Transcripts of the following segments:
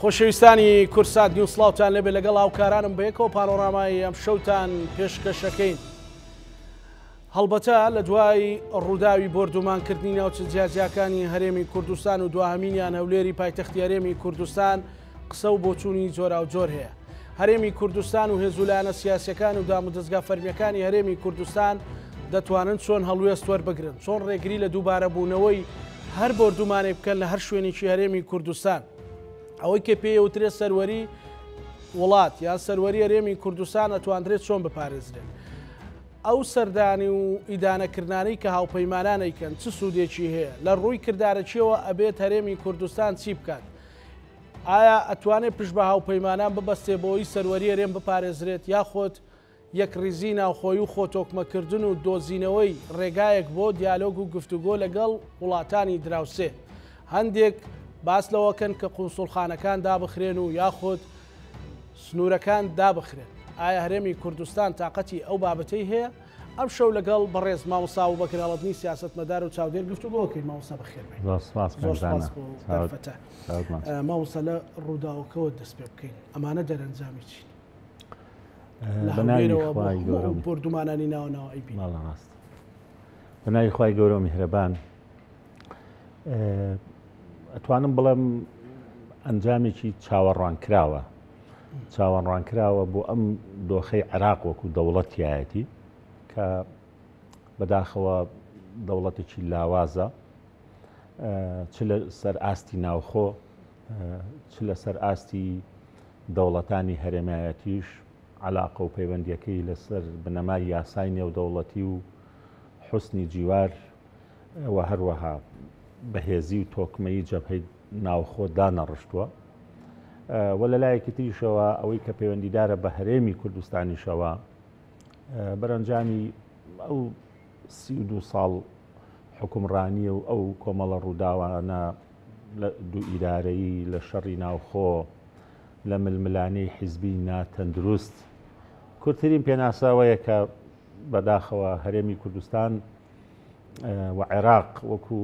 خۆشەویستانی کورسات نیوسلااوان لەبێ لەگەڵ ئاوکارانم بەیەکەوە پانۆرامایی ئەم شەوتان پێشکەشەکەین. هەڵبەتە لە دوای ڕووداوی بردومانکردنی ناوچە جیاجیەکانی هەرێمی کوردستان و دوهامینیان هەولێری پایتەختی هەرێمی کوردستان قسە و بۆچوونی جۆرا و جۆر هەیە. هەرێمی کوردستان و هێزولانە سیاسەکان و دامودەستگا فەرمیەکانی هەرێمی کوردستان دەتوانن چۆن هەڵوێست وەربگرن چۆن ڕێگری لە دووبارە بوونەوەی هەر بردومانێ بکەن لە هەر شوێنێکی هەرێمی کوردستان. ئەوەی کە پێیوترێت سەروەری وڵات یا سەروەری ئەرێمی کوردستان ئەتواندرێت چۆن بپارێزرێن. ئەو سەردانی و ئیدانەکردانەی کە هاوپەیمانانەیکەن چ سوودێکی هەیە لە ڕووی کردارەچیەوە ئەبێت هەرێمی کوردستان چی بکات. ئایا ئەتوانێت پشت بە هاوپەیمانان ببەستێبەوەی سەروەری ئەرێم بپارێزرێت یا خۆت یەکریزی ناوخۆی و خۆتۆکمەکردن و دۆزینەوەی ڕێگایەک بۆ دیالۆگ و گفتوگۆ لەگەڵ وڵاتانی دراوسێ. هەندێک باس لەوەکەن کە قونسڵخانەکان دابخرێن و یاخود سنوورەکان دابخرێن ئایا هەرێمی کوردستان تااقەتی ئەو بابەتەی هەیە ئەم شەو لەگەڵ بەڕێز ماوسا و بەکراڵەتنی سیاستمەدار و چاودێر گفتوگۆکەی ماوسا بەخێرمەتە ماوسە لە ڕووداوکەوە دەست پێ بکەین ئەمانە دەرەنجامی چین بردومانانی ناوناوە ئەی بەناوی خی گەورە میهرەبان ئەتوانم بڵێم ئەنجامێکی چاوەڕوان کراوە چاوەڕوان کراوە بۆ ئەم دۆخەی عراق وەکو دەوڵەتیایەتی کە بەداخەوە دەوڵەتێکی لاوازە چ لە سەر ئاستی ناوخۆ چ لە سەر ئاستی دەوڵەتانی هەرێمایەتیش علااق و پەیوەندیەکەی لەسەر بنەمای یاسای نێودەوڵەتی و حستنی جیوار و هەروەها بەهێزی و تۆکمەی جەبهەی ناوخۆ دانەڕشتووە وە لە لایەکی تریشەوە ئەوەی کە پەیوەندیدارە بە هەرێمی کوردستانیشەوە بەرەنجامی ئەو سی دو ساڵ حکومڕانیە و ئەو کۆمەڵە ڕووداوانە دوو ئیدارایی لە شەڕی ناوخۆ لە ململانەی حیزبی ناتەندروست کورتترین پێناساوەیە کە بەداخەوە هەرێمی کوردستان و عێراق وەکو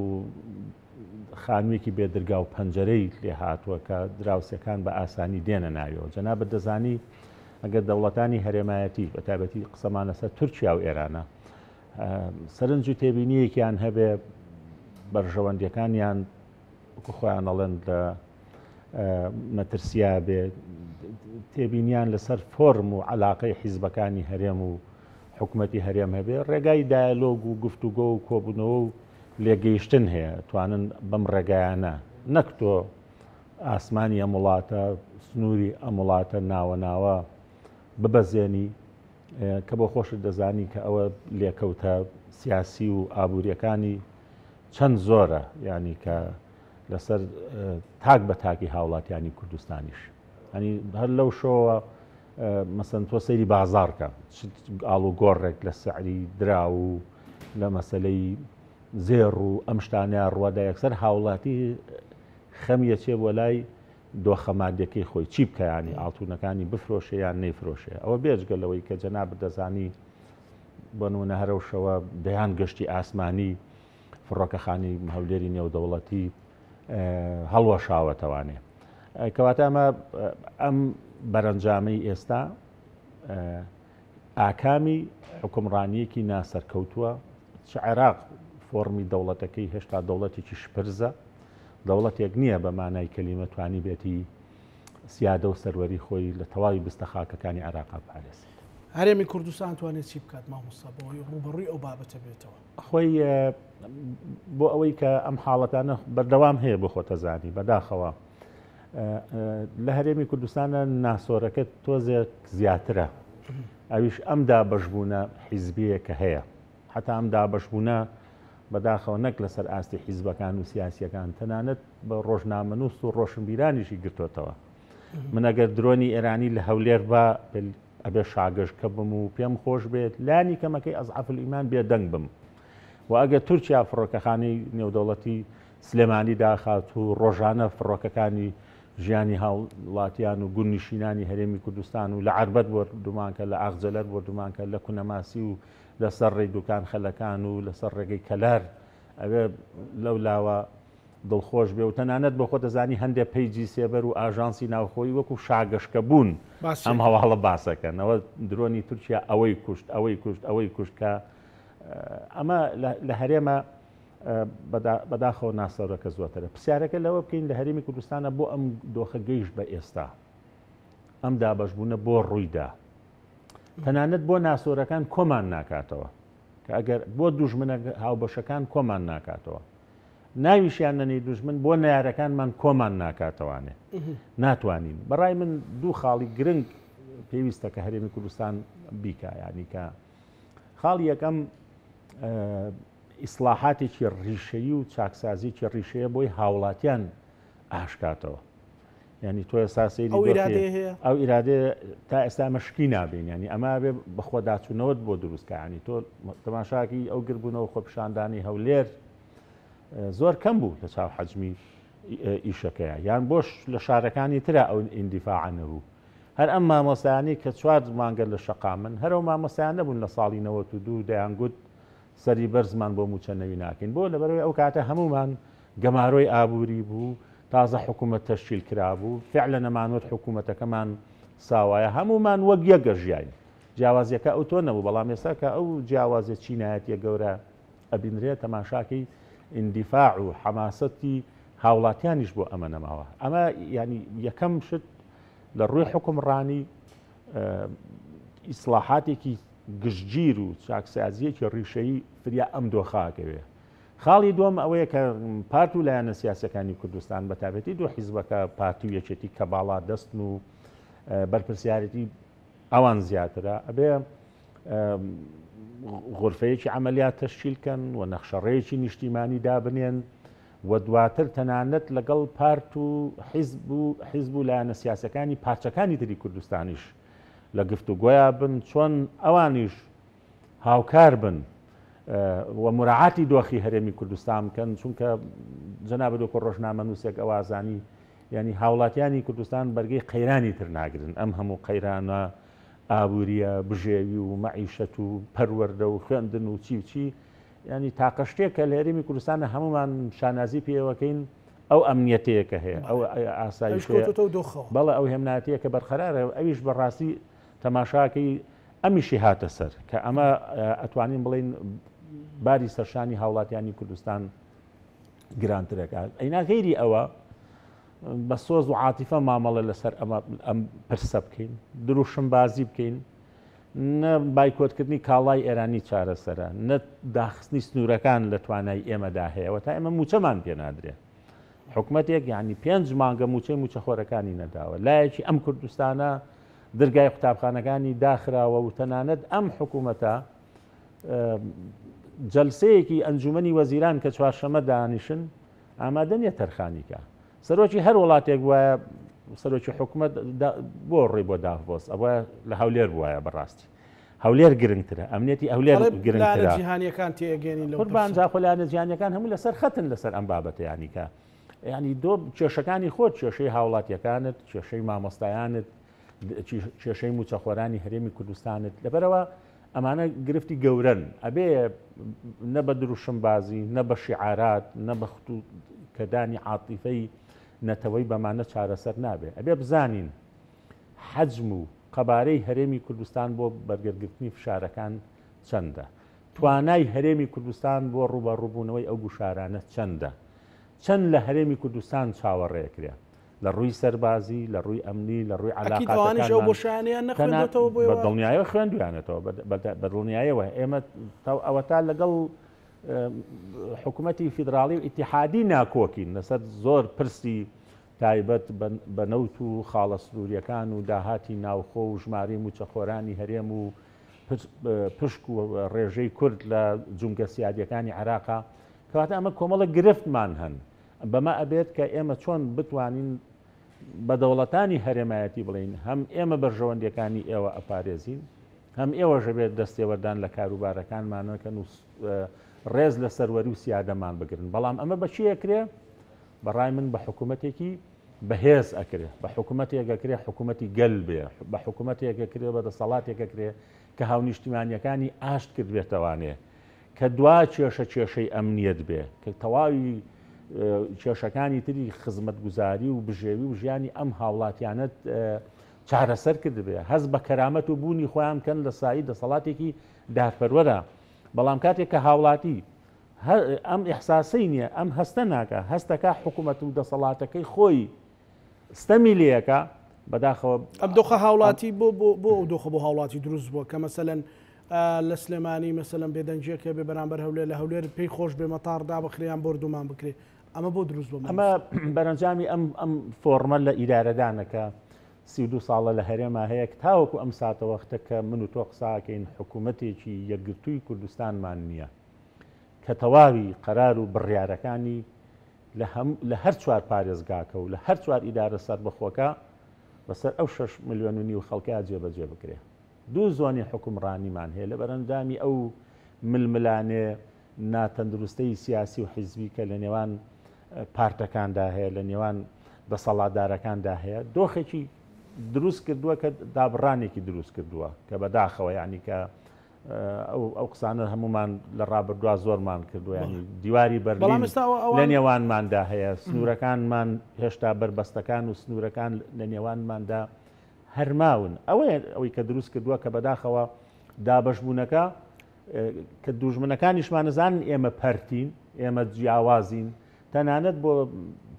خانوویەکی بێدرگا و پەنجەرەی لێ هاتووە کە دراوسەکان بە ئاسانی دێنە ناویەوە جەنا بە دەزانی ئەگەر دەوڵەتانی هەرێمایەتی بە تایبەتی قسەمانە سەر تورکیا و ئێرانە سەرنج و تێبینیەکیان هەبێ بەرژەوەندیەکانیان خۆیان ئەڵێن لە مەترسیا بێ تێبینیان لەسەر فۆرم و علااقی حیزبەکانی هەرێم و حکوومەتتی هەرێم هەبێ ڕێگای دایلۆگ و گفتوگۆ و کۆبوونەوە و لێگەیشتن هەیە توانن بەم ڕێگایانە نەک تۆ ئاسمانی ئەم وڵاتە سنووری ئەم وڵاتە ناوەناوە ببەزێنی کە بۆ خۆشت دەزانی کە ئەوە لێکەوتە سیاسی و ئابوووریەکانی چەند زۆرە ینی کە لەسەر تاک بە تاکی هاوڵاتیانی کوردستانیش ئەنی هەر لەو شەوە مەسن تۆ سەیری بازارکە ئالوگۆڕێک لە سعری درا و لە مەسلەی زێر و ئەم شتانیان ڕوادا یەکسەر هاوڵاتی خەمیە چێ بۆ لای دۆخەمادەکەی خۆی چی بکەیانی ئالتونەکانی بفرۆشە یان نەیفرۆشێ ئەوە بێژگەلەوەی کە جەنا بدەزانی بنونە هەرەوشەوە دەیان گەشتی ئاسمانی فڕۆکەخانی هەولێری نێودەوڵەتی هەڵوە شاوەتەوانێ کەواتە ئەمە ئەم بەرەنجامی ئێستا ئاکامی حکمڕانیەکی ناسەرکەوتووە عێراق فۆرمی دەوڵەتەکەی هێشتا دەوڵەتێکی شپرزە دەوڵەتێک نییە بە مانای کەلیمەتوانی بێتی سیادە و سەروەری خۆی لە تەواوی بستەخاکەکانی عراقا پارێسی هەرێمی کوردستان توانێت چی بکات مامۆستابەوەی ڕوبڕووی ئەو بابەتە بێتەوە خۆی بۆ ئەوەی کە ئەم حاڵەتانە بەردەوام هەیە بۆ خۆتەزانی بەداخەوە لە هەرێمی کوردستانە ناسۆرەکە تۆزێک زیاترە ئەویش ئەم دابەشبوونە حیزبیە کە هەیە حتا ئەم دابەشبوونە بەداخەوە نەک لەسەر ئاستی حیزبەکان و سیاسیەکان تەنانەت بە ڕۆژنامەنووس و ڕۆشنبیرانیشی گرتوتەوە منەگەر درۆنی ئێرانی لە هەولێر بە ئەبێ شاگەش کە بم و پێم خۆش بێت لانی کەمەکەی ئەزعفل ئیمان بێ دەنگ بم و ئەگە تورکیا فڕۆکەخانی نێودەوڵەتی سلێمانی داخات و ڕۆژانە فڕۆکەکانی ژیانی هاوڵاتیان و گورنشینانی هەرێمی کوردستان و لە عربەت وەردومانکە لە ئاغزەلەر وەردومانکە لە کونەماسی و لەسەر ڕێی دوکان خەلەکان و لەسەر ڕێگەی کەلار ئەوێ لەو لاوە دڵخۆش بێ و تەنانەت بە خۆتە زانی هەندێک پەیجی سێبەر و ئاژانسی ناوخۆی وەکو شاگەشکە بوون ئەم هەواڵە باسەکەن ئەوە درۆنی تورکیا ئەوەی کوشت ئەوەی کوشت ئەوەی کوشتکە ئەمە لە هەرێمە بەداخەوە ناسەرەکە زۆترە پرسیارەکە لەوە بکەین لە هەرمی کوردستانە بۆ ئەم دۆخە گەیشت بە ئێستا ئەم دابەشبوونە بۆ ڕوویدا تەنانەت بۆ ناسۆرەکان کۆمان ناکاتەوە کە ئەگەر بۆ دوژمنە هاوبەشەکان کۆمان ناکاتەوە ناویشیان نەنی دوژمن بۆ نارەکانمان کۆمان ناکاتەوانێ ناتوانین بەڕای من دوو خاڵی گرنگ پێویستە کە هەرێمی کوردستان بیکایانی کە خاڵ یەکەم ئیسلاحاتێکی ڕیشەیی و چاکسازیکی ڕیشەیە بۆی هاوڵاتیان ئاشکاتەوە ینی تۆ ئێستا سەیری ئەو ئیرادێ تا ئێستا مەشکی نابین ینی ئەما بێ بەخۆ داچوونەوەت بۆ دروستکانی تۆ تەماشاکی ئەو گربوونەوە خۆپشاندانی هەولێر زۆر کەم بوو لە چاو حەجمی ئیشەکەیە یان بۆش لە شارەکانی تررا ئەو ئیندیفاع نەبوو هەر ئەم مامۆسایانی کە چوار مانگە لە شقامن هەرو مامۆسایان نەبوون لە ساڵی 92 دەیانگووت سەری بەرزمان بۆ موچەنەوی ناکەین بۆ لەبەرەوەی ئەو کاتە هەمومان گەماڕۆی ئابووری بوو تازە حکوومەت تەشیل کرابوو فعلە نەمانوت حکوومەتەکەمان ساوایە هەمومان وەک یەگەژیین جیاوازیەکە ئەو تۆ نەبوو بەڵام ێستا کە ئەو جیاوازە چینایەتە گەورە ئەبینرێت تەماشاکەی ئیندیفاع و حەماسەتی هاوڵاتیانیش بۆ ئەمە نەماوە ئەمە ینی یەکەم شت لە ڕووی حکمڕانی ئیسلاحاتێکی گشتگیر و چاکسازیەکی ڕیشەی فریا ئەم دۆخاکەوێ خاڵی دۆم ئەوەیە کە پارت و لایەنە سیاسەکانی کوردستان بە تابەتی دو حیزبەکە پارتی و یەکێتی کە باڵا دەستن و بەرپسیارەتی ئەوان زیاترە ئەبێ غرفەیەکی ئەعملیات تەشکیلکەن و نەخشەڕەیەکی نیشتیمانی دابنێن و دواتر تەنانەت لەگەڵ پارت و حیزب و لایەنە سیاسەکانی پارچەکانی تری کوردستانیش لە گفتوگویا بن چۆن ئەوانیش هاوکار بن وە مراعاتی دۆخی هەرێمی کوردستان بکەن چونکە جەنا بەدۆکۆ ڕۆژنامە نووسێک ئەوازانی ینی هاوڵاتیانی کوردستان بەرگەی قەیرانی تر ناگرن ئەم هەموو قەیرانە ئابوووریە بژێوی و مەعیشەت و پەروەەردە و خوێندن و چیوچی ینی تاقەشتێک کە لە هەرێمی کوردستانە هەمومان شانازی پێوەکەین ئەو ئەمنیەتەیەکە هەیە ئەو ئاسایی بەڵە ئەو هێمناتەیە کە بەرخەرە ئەویش بەڕاستی تەماشاکەی ئەمیشی هاتە سەر کە ئەمە ئەتوانین بڵین باری سەرشانی هاوڵاتیانی کوردستان گرانترەکە ئەینا غێری ئەوە بە سۆز و عاتیفە مامەڵە لەسەر ئەم پرسە بکەین دروشم بازی بکەین نە بایکۆتکردنی کاڵای ئێرانی چارەسەرە نە داخستنی سنوورەکان لە توانای ئێمەدا هەیەەوە تا ئێمە موچەمان پێ نادرێت حکوومەتێک یعنی پێنج مانگە موچەی موچەخۆرەکانی نەداوە لایەکی ئەم کوردستانە دەرگای قوتابخانەکانی داخراوە و تەنانەت ئەم حکوومەتە جلسەیەکی ئەنجومی وەزیران کە چوارشەمە دانیشن ئامادەنیە تەرخانیکە سەرۆکی هەر وڵاتێک وایە سەرۆکی حکوومەت بۆ ڕێ بۆ داهبۆست ئەوە لە هەولێر وایە بەڕاستی هەولێر گرنگترە ئەمنێتی هەولێر گرنگیهانیەکان تێگەێنی قوربانجا خۆلانە جیانەکان هەموو لەسەر خەتن لەسەر ئەم بابەتیانیکە ینی دۆ کێشەکانی خۆت کێشەی هاوڵاتیەکانت کێشەی مامۆستایانت کێشەی موچەخۆرانی هەرێمی کوردستانت لەبەرەوە ئەمانە گرفتی گەورن ئەبێ نە بە دروشم بازی نە بە شیعارات نە بە کەدانی عاتیفەی نەتەوەی بەمانە چارەسەر نابێ ئەبێ بزانین حەجم و قەبارەی هەرێمی کوردستان بۆ بەرگرگرتنی فشارەکان چەندە توانای هەرێمی کوردستان بۆ ڕوبە ڕووبوونەوەی ئەو گوشارانە چەندە چەند لە هەرێمی کوردستان چاوەڕێکرێت لە ڕووی سەربازی لە ڕووی ئەمنی لە ڕووی علاقاتەکانیشە بۆ شایانیان نەخێنێتەوە بۆ دڵنیایە خوێندویانێتەوە بە دڵنیایەوە ئێمە ئەوە تا لەگەڵ حکوومەتی فیدراالی و ئیتحادی ناکۆکین لەسەر زۆر پرسی تایبەت بە نەوت و خاڵە سنووریەکان و داهاتی ناوخۆ و ژماری موچەخۆرانی هەرێم و پشک و ڕێژەی کورد لە جونگە سیادیەکانی عراقا کەواتە ئەمە کۆمەڵە گرفتمان هەن بەمە ئەبێت کە ئێمە چۆن بتوانین بەدەوڵەتانی هەرێمایەتی بڵین هەم ئێمە بەرژەوەندەکانی ئێوە ئەپارێزین هەم ئێوە ژەبێت دەستێوەدان لە کاروبارەکانمانەکەن و ڕێز لە سەروەری و سیادەمان بگرن بەڵام ئەمە بەچیەکرێ بەڕای من بە حکوومەتێکی بەهێز ئەکرێ بە حکوومەتێکەکرێ حکوومەتی گەل بێ بە حکوومەتێکەکرێ بەدە سەڵاتێکەکرێ کە هاونیشتیمانیەکانی ئاشت کرد بێتەوانێ کە دوا کێشە کێشەی ئەمنیەت بێ کە تەواوی کێشەکانی تری خزمەت گوزاری و بژێوی و ژیانی ئەم هاوڵاتیانت چارەسەر کرد بێ هەز بە کەرامەت و بوونی خۆیان کەن لە سایی دەسەڵاتێکی دارپەروەرە بەڵام کاتێک کە هاوڵاتی ئەم ئەحساسی نییە ئەم هەستە ناکە هەستەکە حکوومەت و دەسەڵاتەکەی خۆی ستەمی لەکە بەداخەوە ئەم دۆخە هاوڵاتی بۆ بۆ ئەو دۆخە بۆ هاوڵاتی دروست بووە کە مەسەلەن لە سلێمانی مەسەلەن بێدەنجەکە بێ بەرامبەر هەولێ لە هەولێر پێی خۆش بێ مەتار دابخریان بردومان بکرێت ئەمە بۆ دروست بۆ ئەمە بەرەنجامی ئەم ئەم فۆرمە لە ئیدارەدانەکە سی دو ساڵە لە هەرێما هەیە تاوەکو ئەم ساتەوەختە کە من و تۆ قساکەین حکوومەتێکی یەکگرتووی کوردستانمان نییە کە تەواوی قەرار و بڕیارەکانی لە هەر چوار پارێزگاکە و لە هەر چوار ئیدارە سەر بەخۆکە بەسەر ئەو 6 میلیۆن و نی و خەڵکیا جێبەجێ بکرێ دوو زۆنی حکومڕانیمان هەیە لە بەرەندامی ئەو ململانێ ناتەندروستەی سیاسی و حیزبی کە لە نێوان پارتەکاندا هەیە لە نێوان دەسەڵاتدارەکاندا هەیە دۆخێکی دروست کردووە کە دابڕانێکی دروست کردووە کە بەداخەوە یعنی کە ئەو قسانە هەمومان لە ڕابردوا زۆرمان کردووە ینی دیواری بەرلین لە نێوانماندا هەیە سنوورەکانمان هێشتا بربەستەکان و سنوورەکان لە نێوانماندا هەرماون ئەوە ئەوەی کە دروست کردووە کە بەداخەوە دابەشبوونەکە کە دوژمنەکانیشمانەزان ئێمە پەرتین ئێمە جیاوازین تەنانەت بۆ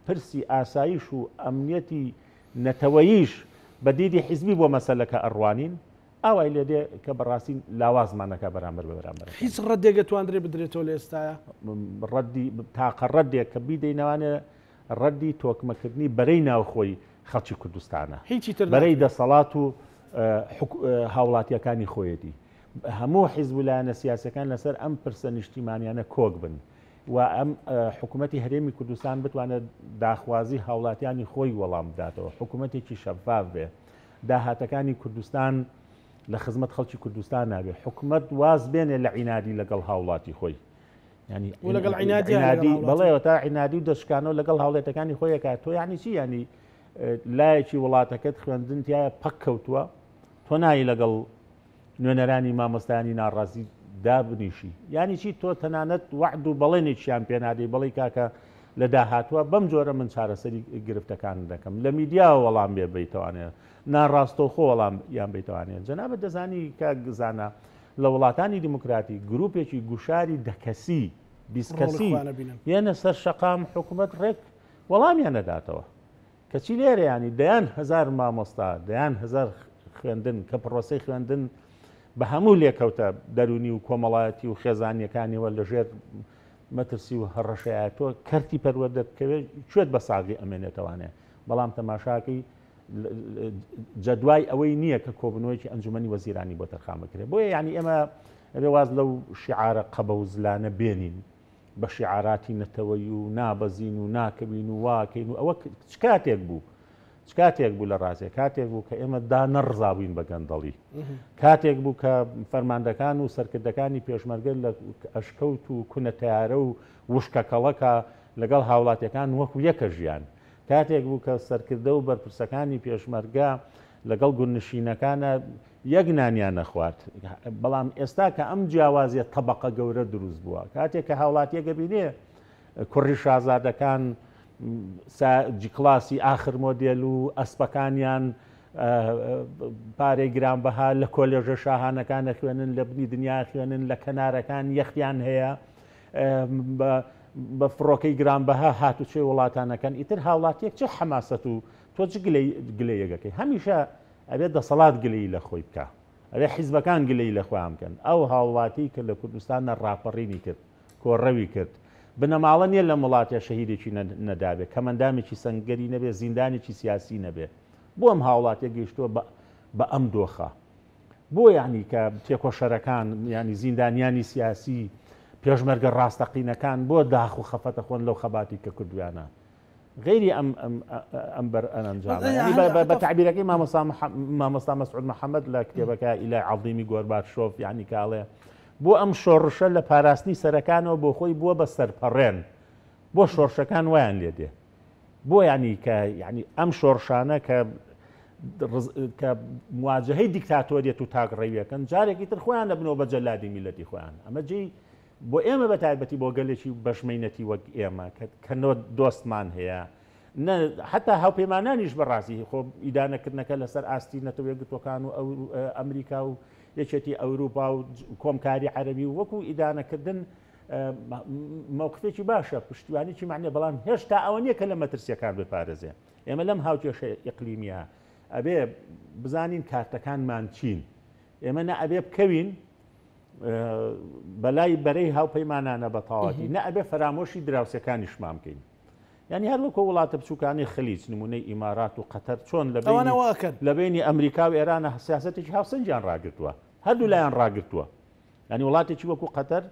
پرسی ئاسایش و ئەمنیەتی نەتەوەیش بە دیدی حیزبی بۆ مەسلەکە ئەڕوانین ئاوای لێدێ کە بەڕاستی لاوازمانەکە بەرامبەر بەرامبەر هیچ ڕدێک توانرێ بدرێتەوە لە ئێستاە ڕدی تاقە ڕدێک کە بیدەی ناوانێ ڕدی تۆکمەکردنی بەرەی ناوخۆی خەڵکی کوردستانە هیچی تر بەرەی دەسەڵات و هاوڵاتیەکانی خۆیەتی هەموو حیزبولانە سیاسەکان لەسەر ئەم پرسە نیشتیمانیانە کۆک بن و ئەم حکوومەتتی هەرێمی کوردستان بتوانێت داخوازی هاوڵاتیانی خۆی وەڵام بداتەوە حکوومەتێکی شەفاف بێ داهاتەکانی کوردستان لە خزمەت خەڵکی کوردستان نابێ حکوومەت واز بێنێ لە عینادی لەگەڵ هاوڵاتی خۆی ینی لەگەڵ عینادی بەڵێەوە تا عینادی و دەشکانەوە لەگەڵ هاوڵێتەکانی خۆیەکە تۆ یانی چی ینی لایەکی وڵاتەکەت خوێندن تایە پەک کەوتووە تۆ نایی لەگەڵ نوێنەرانی مامۆستانی ناڕازی دابنیشی ینی چی تۆ تەنانەت وعد و بەڵێنی چیان پێنادەی بەڵی کاکە لە داهاتوە بەم جۆرە من چارەسەری گرفتەکان دەکەم لە میدیاوە وەڵام بێ بیتوانێت ناڕاستۆخۆ وەڵام یان بیتوانێت جەنابە دەزانی کە گزانە لە وڵاتانی دیموکراتی گرروپێکی گوشاری دەکەسی بیسکەسی یەنە سەر شقام حکوومەت ڕێک وەڵامیان نەداتەوە کەچی لێرەیانی دەیان هزار مامۆستا دەیان هزار خوێندن کە پرۆسی خوێندن بە هەموو لێکەوتە دەرونی و کۆمەڵایەتی و خێزانیەکانیەوە لەژێر مەترسی و هەڕەشەیەتۆ کەرتی پەروەدە بکەوێت کوێت بە ساغی ئەمێنێتوانێت بەڵام تەماشاکەی جدوای ئەوەی نییە کە کۆبنەوەیکی ئەنجومی وەزیرانی بۆ تەرخامەکرێت بۆیە ینی ئێمە ڕێواز لەو شعارە قەبە و زلانە بێنین بە شعاراتی نەتەوەی و نابەزین و ناکەبین و واکەین و ئەوە چ کاتێک بوو کاتێک بوو لە ڕاستێ کاتێک بوو کە ئێمە دا نەڕزاوین بە گەندەڵی کاتێک بوو کە فەرماندەکان و سەرکردەکانی پێشمەرگل لە ئەشکەوت و کونەتەیارە و وشکەکەڵەکە لەگەڵ هاوڵاتیەکان وەکو یەکە ژیان کاتێک بوو کە سەرکردە و بەرپرسەکانی پێشمەرگە لەگەڵ گونشینەکانە یەک نانیان نەخوارد بەڵام ئێستا کە ئەم جیاوازیە تەبقە گەورە دروست بووە کاتێک کە هاوڵاتیەکە بینێ کوڕی شازادەکان جیکلاسی آخر مۆدیل و ئەسپەکانیان پارەی گرانبها لە کۆلێژە شاهانەکان نەخوێنن لە بنی دنیا خوێنن لە کەنارەکان یەختیان هەیە بە فڕۆکەی گرانبها هاتوچێ وڵاتانەکەن ئیتر هاوڵاتیەک چه حەماسەت و تۆ چ گلەی یەکەکەی هەمیشە ئەبێت دەسەڵات گلەی لە خۆی بکە ئەبێ حیزبەکان گلەی لە خۆیان بکەن ئەو هاوڵاتی کە لە کوردستانە ڕاپەڕینی کرد کۆڕەوی کرد بنەماڵە نیە لە وڵاتە شەهیدێکی نەدابێت کەمەندامێکی سنگەری نەبێ زیندانێکی سیاسی نەبێ بۆ ئەم هاوڵاتە گەیشتووە بە ئەم دۆخە بۆ یعنی کە تێکۆشەرەکان ینی زیندانیانی سیاسی پێشمەرگە ڕاستەقینەکان بۆ داخ و خەفەتە خۆن لەو خەباتی کە کردویانە غیری ئەم بەر ئەنجام بە تعبیرەکەی مامەستا مەسعود محەممەد لە کتێبەکە ئیلا عظیمی گۆربات شۆف یعنی کاڵێ بۆ ئەم شۆڕشە لە پاراستنی سەرەکانەوە بۆ خۆی بووە بە سەرپەڕێن بۆ شۆرشەکان ویان لێ دێ بۆ ینی کە ینی ئەم شۆرشانە کە کە مواجهەی دیکتاتۆریەت و تاگڕێویەکەن جارێکی تر خۆیان دەبنەوە بە جەلادی میلەتی خۆیان ئەمە جێی بۆ ئێمە بە تایبەتی بۆ گەلێکی بەشمینەتی وەک ئێمە کەنۆ دۆستمان هەیە حتا هاوپەیمانانیش بەڕاستی خۆ ئیدانەکردنەکە لەسەر ئاستی نەتەوێت گوتۆکان و ئەمریکا و یەکێتی ئەوروپا و کۆمکاری عەربی و وەکو ئیدانەکردن مووقفێکی باشە پشتیوانیی معنی بەڵام هێشتا ئەوە نییە کە لە مەترسیەکان بپارێزێ ئێمە لەم هاوچێشە ئەقلیمیە ئەبێ بزانین کارتەکانمان چین ئێمە نە ئەبێ بکەوین بەلای بەرەی هاوپەیمانانە بە تاواتی نە ئەبێ فرامۆشی دراوسەکانی شمام بکەین ینی هەر لەکۆ وڵاتە بچووکانی خلیج نمونەی ئیمارات و قەتەر چۆن لەبەوەکرد لە بینی ئەمریکا و ئێرانە حسیاسەتێکی هاوسنجیان ڕاگرتووە هەردوو لایەن ڕاگرتووە ینی وڵاتێکی وەکو قەتەر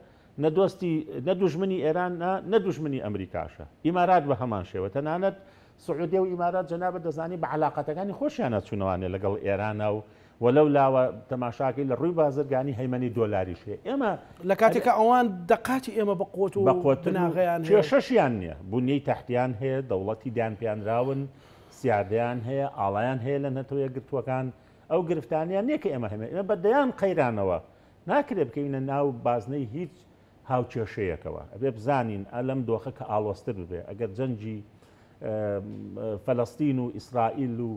نەدۆستی نەدوژمنی ئێران نەدوژمنی ئەمریکاشە ئیمارات بە هەمان شێوە تەنانەت سعودی و ئیمارات جەنابە دەزانی بە علااقەتەکانی خۆشیانە چوونەوانێ لەگەڵ ئێرانە و وەلو لاوە تەماشاکی لە ڕووی بازرگانی هەیمەنی دۆلاری شێ ئێمە لە کاتێکە ئەوان دەقاتی ئێمە بە قوۆت و بەقۆتناغیان شەشیان نییە بوونی تەختیان هەیە دەوڵەتی دیان پیانراون سیادیان هەیە ئاڵایان هەیە لە نەتەوە یەگرتوەکان ئەو گرفتانیان نییە کە ئێمە هەمێ ئمە بەدەیان قەیرانەوە ناکرێ بکەینە ناو بازنەی هیچ هاوچێشەیەکەوە ئەبێ بزانین ئەلم دۆخە کە ئاڵۆستر ببێ ئەگەر جەنجی فەلستین و ئیسرائیل و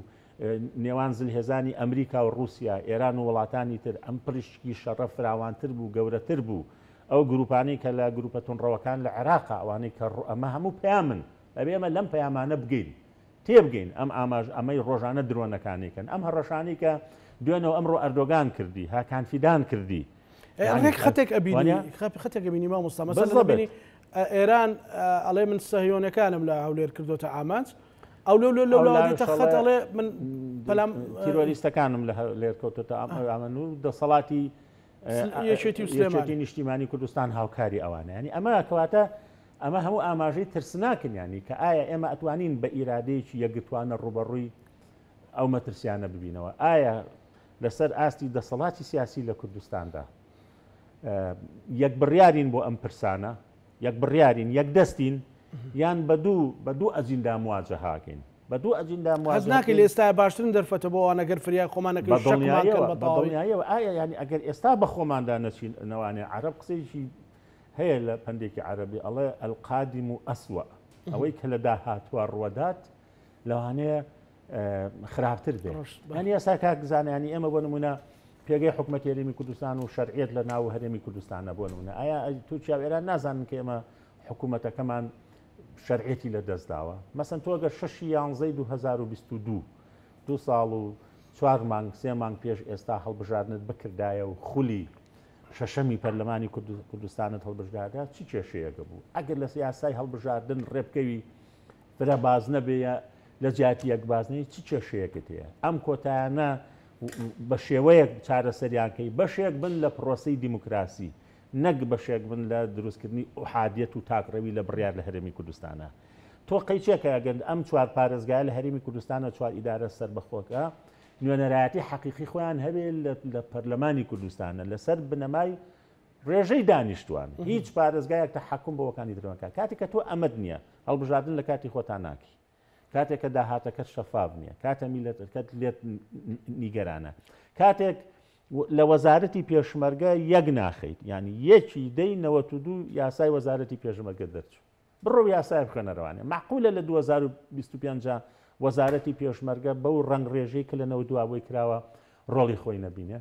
نێوان زلهێزانی ئەمریکا و رووسیا ئێران و وڵاتانی تر ئەم پرشکی شەڕە فراوانتر بوو گەورەتر بوو ئەو گروپانی کە لە گروپەتونڕەوەکان لە عێراقا ئەوانەی کە ئەمە هەموو پامن ئەبێ ئەمە لەم پەیامانە بگەین تێبگەین ئەم ئاماژ ئەمەی ڕۆژانە درۆنەکانیکەن ئەم هەڕەشانی کە دوێنەوە ئەمڕۆ ئەردۆگان کردی هاکانفیدان کردی خەتێک خەتێک بینی ما مستەمەسەبنی ئێران ئەڵێ من سەهیۆنەکانم لە هەولێر کردوتە ئامانج ئەو لەو لەو لەوڵاتە خەتڵێ من بەلام تیرۆلیستەکانم لە لێر کەوتتە ئەمە و دەسەڵاتی یەکێتی نیشتیمانی کوردستان هاوکاری ئەوانە ینی ئەمە کەواتە ئەمە هەموو ئاماژەی ترسناکن ینی کە ئایا ئێمە ئەتوانین بە ئیرادەیەکی یەکگتوانە ڕوبەڕووی ئەو مەترسیانە ببینەوە ئایا لەسەر ئاستی دەسەڵاتی سیاسی لە کوردستاندا یەک بڕیارین بۆ ئەم پرسانە یەک بڕیارین یەک دەستین یان بە دوو بە دوو ئەجیندا مواجه هاکەین بە دوو ئەجیندا مواازناکە لێستا باشترن دەرفەتە بۆ ئەگەر فریا خۆمانەکە ئایا ینی ئەگەر ئێستا بە خۆماندا نەچین نەوانێ عرب قسێکی هەیە لە پندێکی عربی ئەڵێ ئەلقادیم و ئەسوە ئەوەی کە لە داهاتوە ڕوەدات لەوانەیە خراپتر بێت ئەنی ئەسا کاکزانانی ئێمە بۆ نمونە پێگەی حکومەت هێرمی کوردستان و شەرعێت لە ناو هەرێمی کوردستانە بۆ نمونە ئایا تو چاوێران نازانن کە ئێمە حکوومەتەکەمان شەرعێتی لە دەستداوە مەسن تۆگە 6 یانزەی 2022 دو ساڵ و چوار مانگ سێ مانگ پێش ئێستا هەڵبژاردنت بکردایە و خولی شەشەمی پەرلەمانی کوردستانت هەڵبژاردا چی کێشەیەەکە بوو ئەگەر لە یاسای هەڵبژاردن ڕێبکەوی فرە باز نەبێە لە جیاتی یەکبازنی چی کێشەیەکت هەیە ئەم کۆتایانە بە شێوەیەک چارەسەریانکەی بەشێک بن لە پرۆسی دیموکراسی نەک بەشێک بن لە دروستکردنی ئوحادیت و تاکڕەوی لە بڕیار لە هەرمی کوردستانە تۆ قەیچێکە ئەگەن ئەم چوار پارێزگای لە هەرمی کوردستانە چوار ئیدارە سربەخۆکە نوێنەرایەتی حەقیقی خۆیان هەبێت لە پەرلەمانی کوردستانە لەسەر بنەمای ڕێژەی دانیشتوان هیچ پارێزگایەک تەحکم بەوەکانی درەوەکە کاتێک کە تۆ ئەمەد نییە هەڵبژادن لە کاتی خۆتان ناکی کاتێک کە داهاتەکەت شەفااب نییە کاتە میلەتەکەت لێت نیگەرانە کاتێک لە وەزارەتی پێشمەرگە یەک ناخیت ینی یەکی دەی نەوە دوو یاسای وەزارەتی پێشمەرگە دەرچوو بڕۆ یاسای بخەنەرەوانێ معقولە لە 2025 وەزارەتی پێشمەرگە بەو ڕنگڕێژەی کە لەنەوە دواوەی کراوە ڕۆڵی خۆی نەبینێ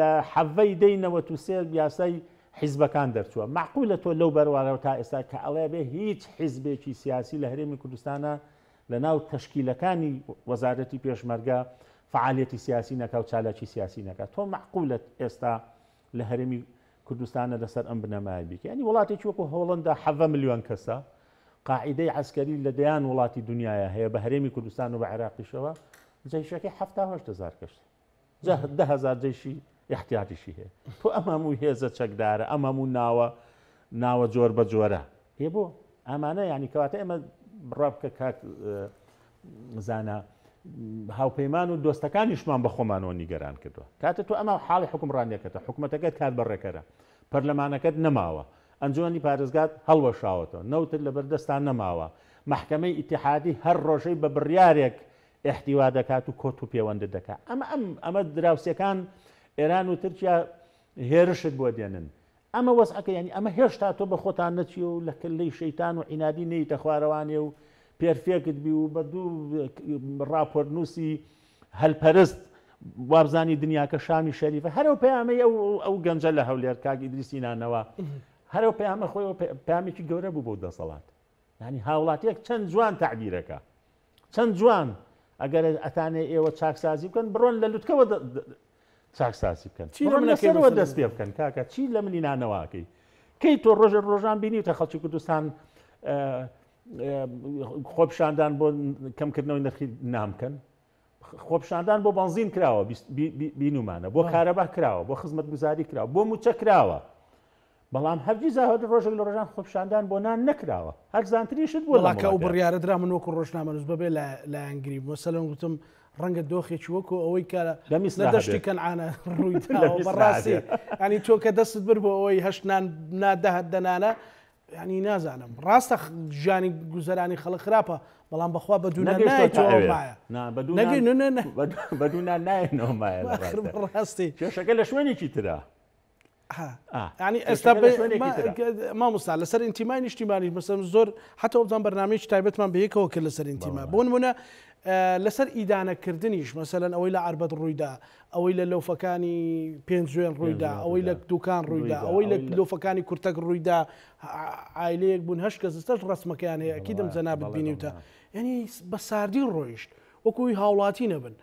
لە حەڤەی دەینەوە تو سێر یاسای حیزبەکان دەرچووە معقولە تۆ لەو بەروارەوە تا ئێستا کە ئەڵێ بێ هیچ حیزبێکی سیاسی لە هەرێمی کوردستانە لە ناو تەشکیلەکانی وەزارەتی پێشمەرگە فعالەتی سیاسی نەکە و چالاکی سیاسی نەکە تۆ معقولت ئێستا لە هەرمی کوردستانە لەسەر ئەم بنەمای بیکە ینی وڵاتی چوەکو هۆڵندا حە میلیۆن کەسە قاعدەی عسکەری لە دەیان وڵاتی دنیاە هەیە بە هەرێمی کوردستان و بە عراقیشەوە جیشەکەی هزار کەشت دههزار جیشی احتیاتیشی هەیە تۆ ئەمەموو هێزە چەکدارە ئەمەموو ناوە ناوە جۆر بە جۆرە هێ بۆ ئەمانە ینی کەواتە ئێمە بڕابکە کاک زانە هاوپەیمان و دۆستەکانیشمان بە خۆمانەوە نیگەران کردووە کاتە تۆ ئەمە حاڵی حکومڕانیەکەتە حکوومەتەکەت کات بەڕێکەرە پەرلەمانەکەت نەماوە ئەنجوانی پارێزگات هەڵوەشاوەتەوە نەوتر لە بەردەستان نەماوە محکمەی ئیتحادی هەر ڕۆژەی بە بڕیارێک احتیوا دەکات و کۆت و پەیوەندە دەکات ئەمە ئەم ئەمە دراوسەکان ئێران و ترکیا هێرشت بۆ دێنن ئەمە وەسعەکە ینی ئەمە هێشتا تۆ بە خۆتان نەچی و لە کلەی شەیتان و عینادی نەیتە خوارەوانێ و پێرفێکت بی و بە دوو راپۆرنووسی هەلپەرست وابزانی دنیاکە شامی شەریفە هەرو پەیامەیە ئەو گەنجە لە هەولێر کاگی دریسینانەوە هەرو پامە خۆی پامێکی گەورە بوو بۆ دەسەڵات ینی هاوڵاتیەک چەند جوان تعبیرەکە چەند جوان ئەگەر ئەتانێ ئێوە چاکسازی بکەن بڕۆن لە لوتکەوە چاکسازی بکەن چیەوە دەست پێ بکەن کاکە چی لە منی نانەواکەی کەی تۆ ڕۆژە ڕۆژان بینی تە خەڵکی کوردستان خۆپشاندان بۆ کەمکردنەوەی نرخی نامکەن خۆپشاندان بۆ بنزین کراوە بینومانە بۆ کارەبا کراوە بۆ خزمەت گوزاری کراوە بۆ موچە کراوە بەڵام هەرگیزا هەد ڕۆژێک لە ڕۆژان خۆپشاندان بۆ نان نکراوە هەر زانتریشت بۆ لەکە و بڕیاە درا من وەکو ڕۆژنامەنووس ببێ لە ئەنگری مەسەلم گوتم ڕەنگە دۆخێکی وەکو ئەوەی کارە لە دەشتی کەنعاە ڕووی بەڕاستی ئەنی تۆکە دەستت بر بۆ ئەوەی هەشتان نادەهت دەنانە ینی نازانم ڕاستە ژانی گوزەرانی خەڵ خراپە بەڵام بەخوا بە دوو نەگەی بەدونان نایەنەوە ڕاستی کێشەکە لە شوێنێکی ترە. ینی ئێستا ما مستا لەسەر ئینتیمای نیشتیمانی مەسم زۆر حتا ئەوتان بەنامەیەکی تایبەتمان بەیەکەوە کرد لەسەر ئینتیما بۆن بوونە لەسەر ئیدانەکردنیش مەسەن ئەوەی لە ئاربەت ڕوویدا ئەوەی لە لەوفەکانی پێنجێن ڕوویدا ئەوەی لە دوکان ڕوویدا ئەوەی لە لۆفەکانی کورتەک ڕوویدا ئایلەیەک بوون هەش کەستەش ڕسمەکەیان هەیەکی دەم زەنا ببینیتە ینی بە ساردی ڕۆیشت وەکوی هاوڵاتی نەبن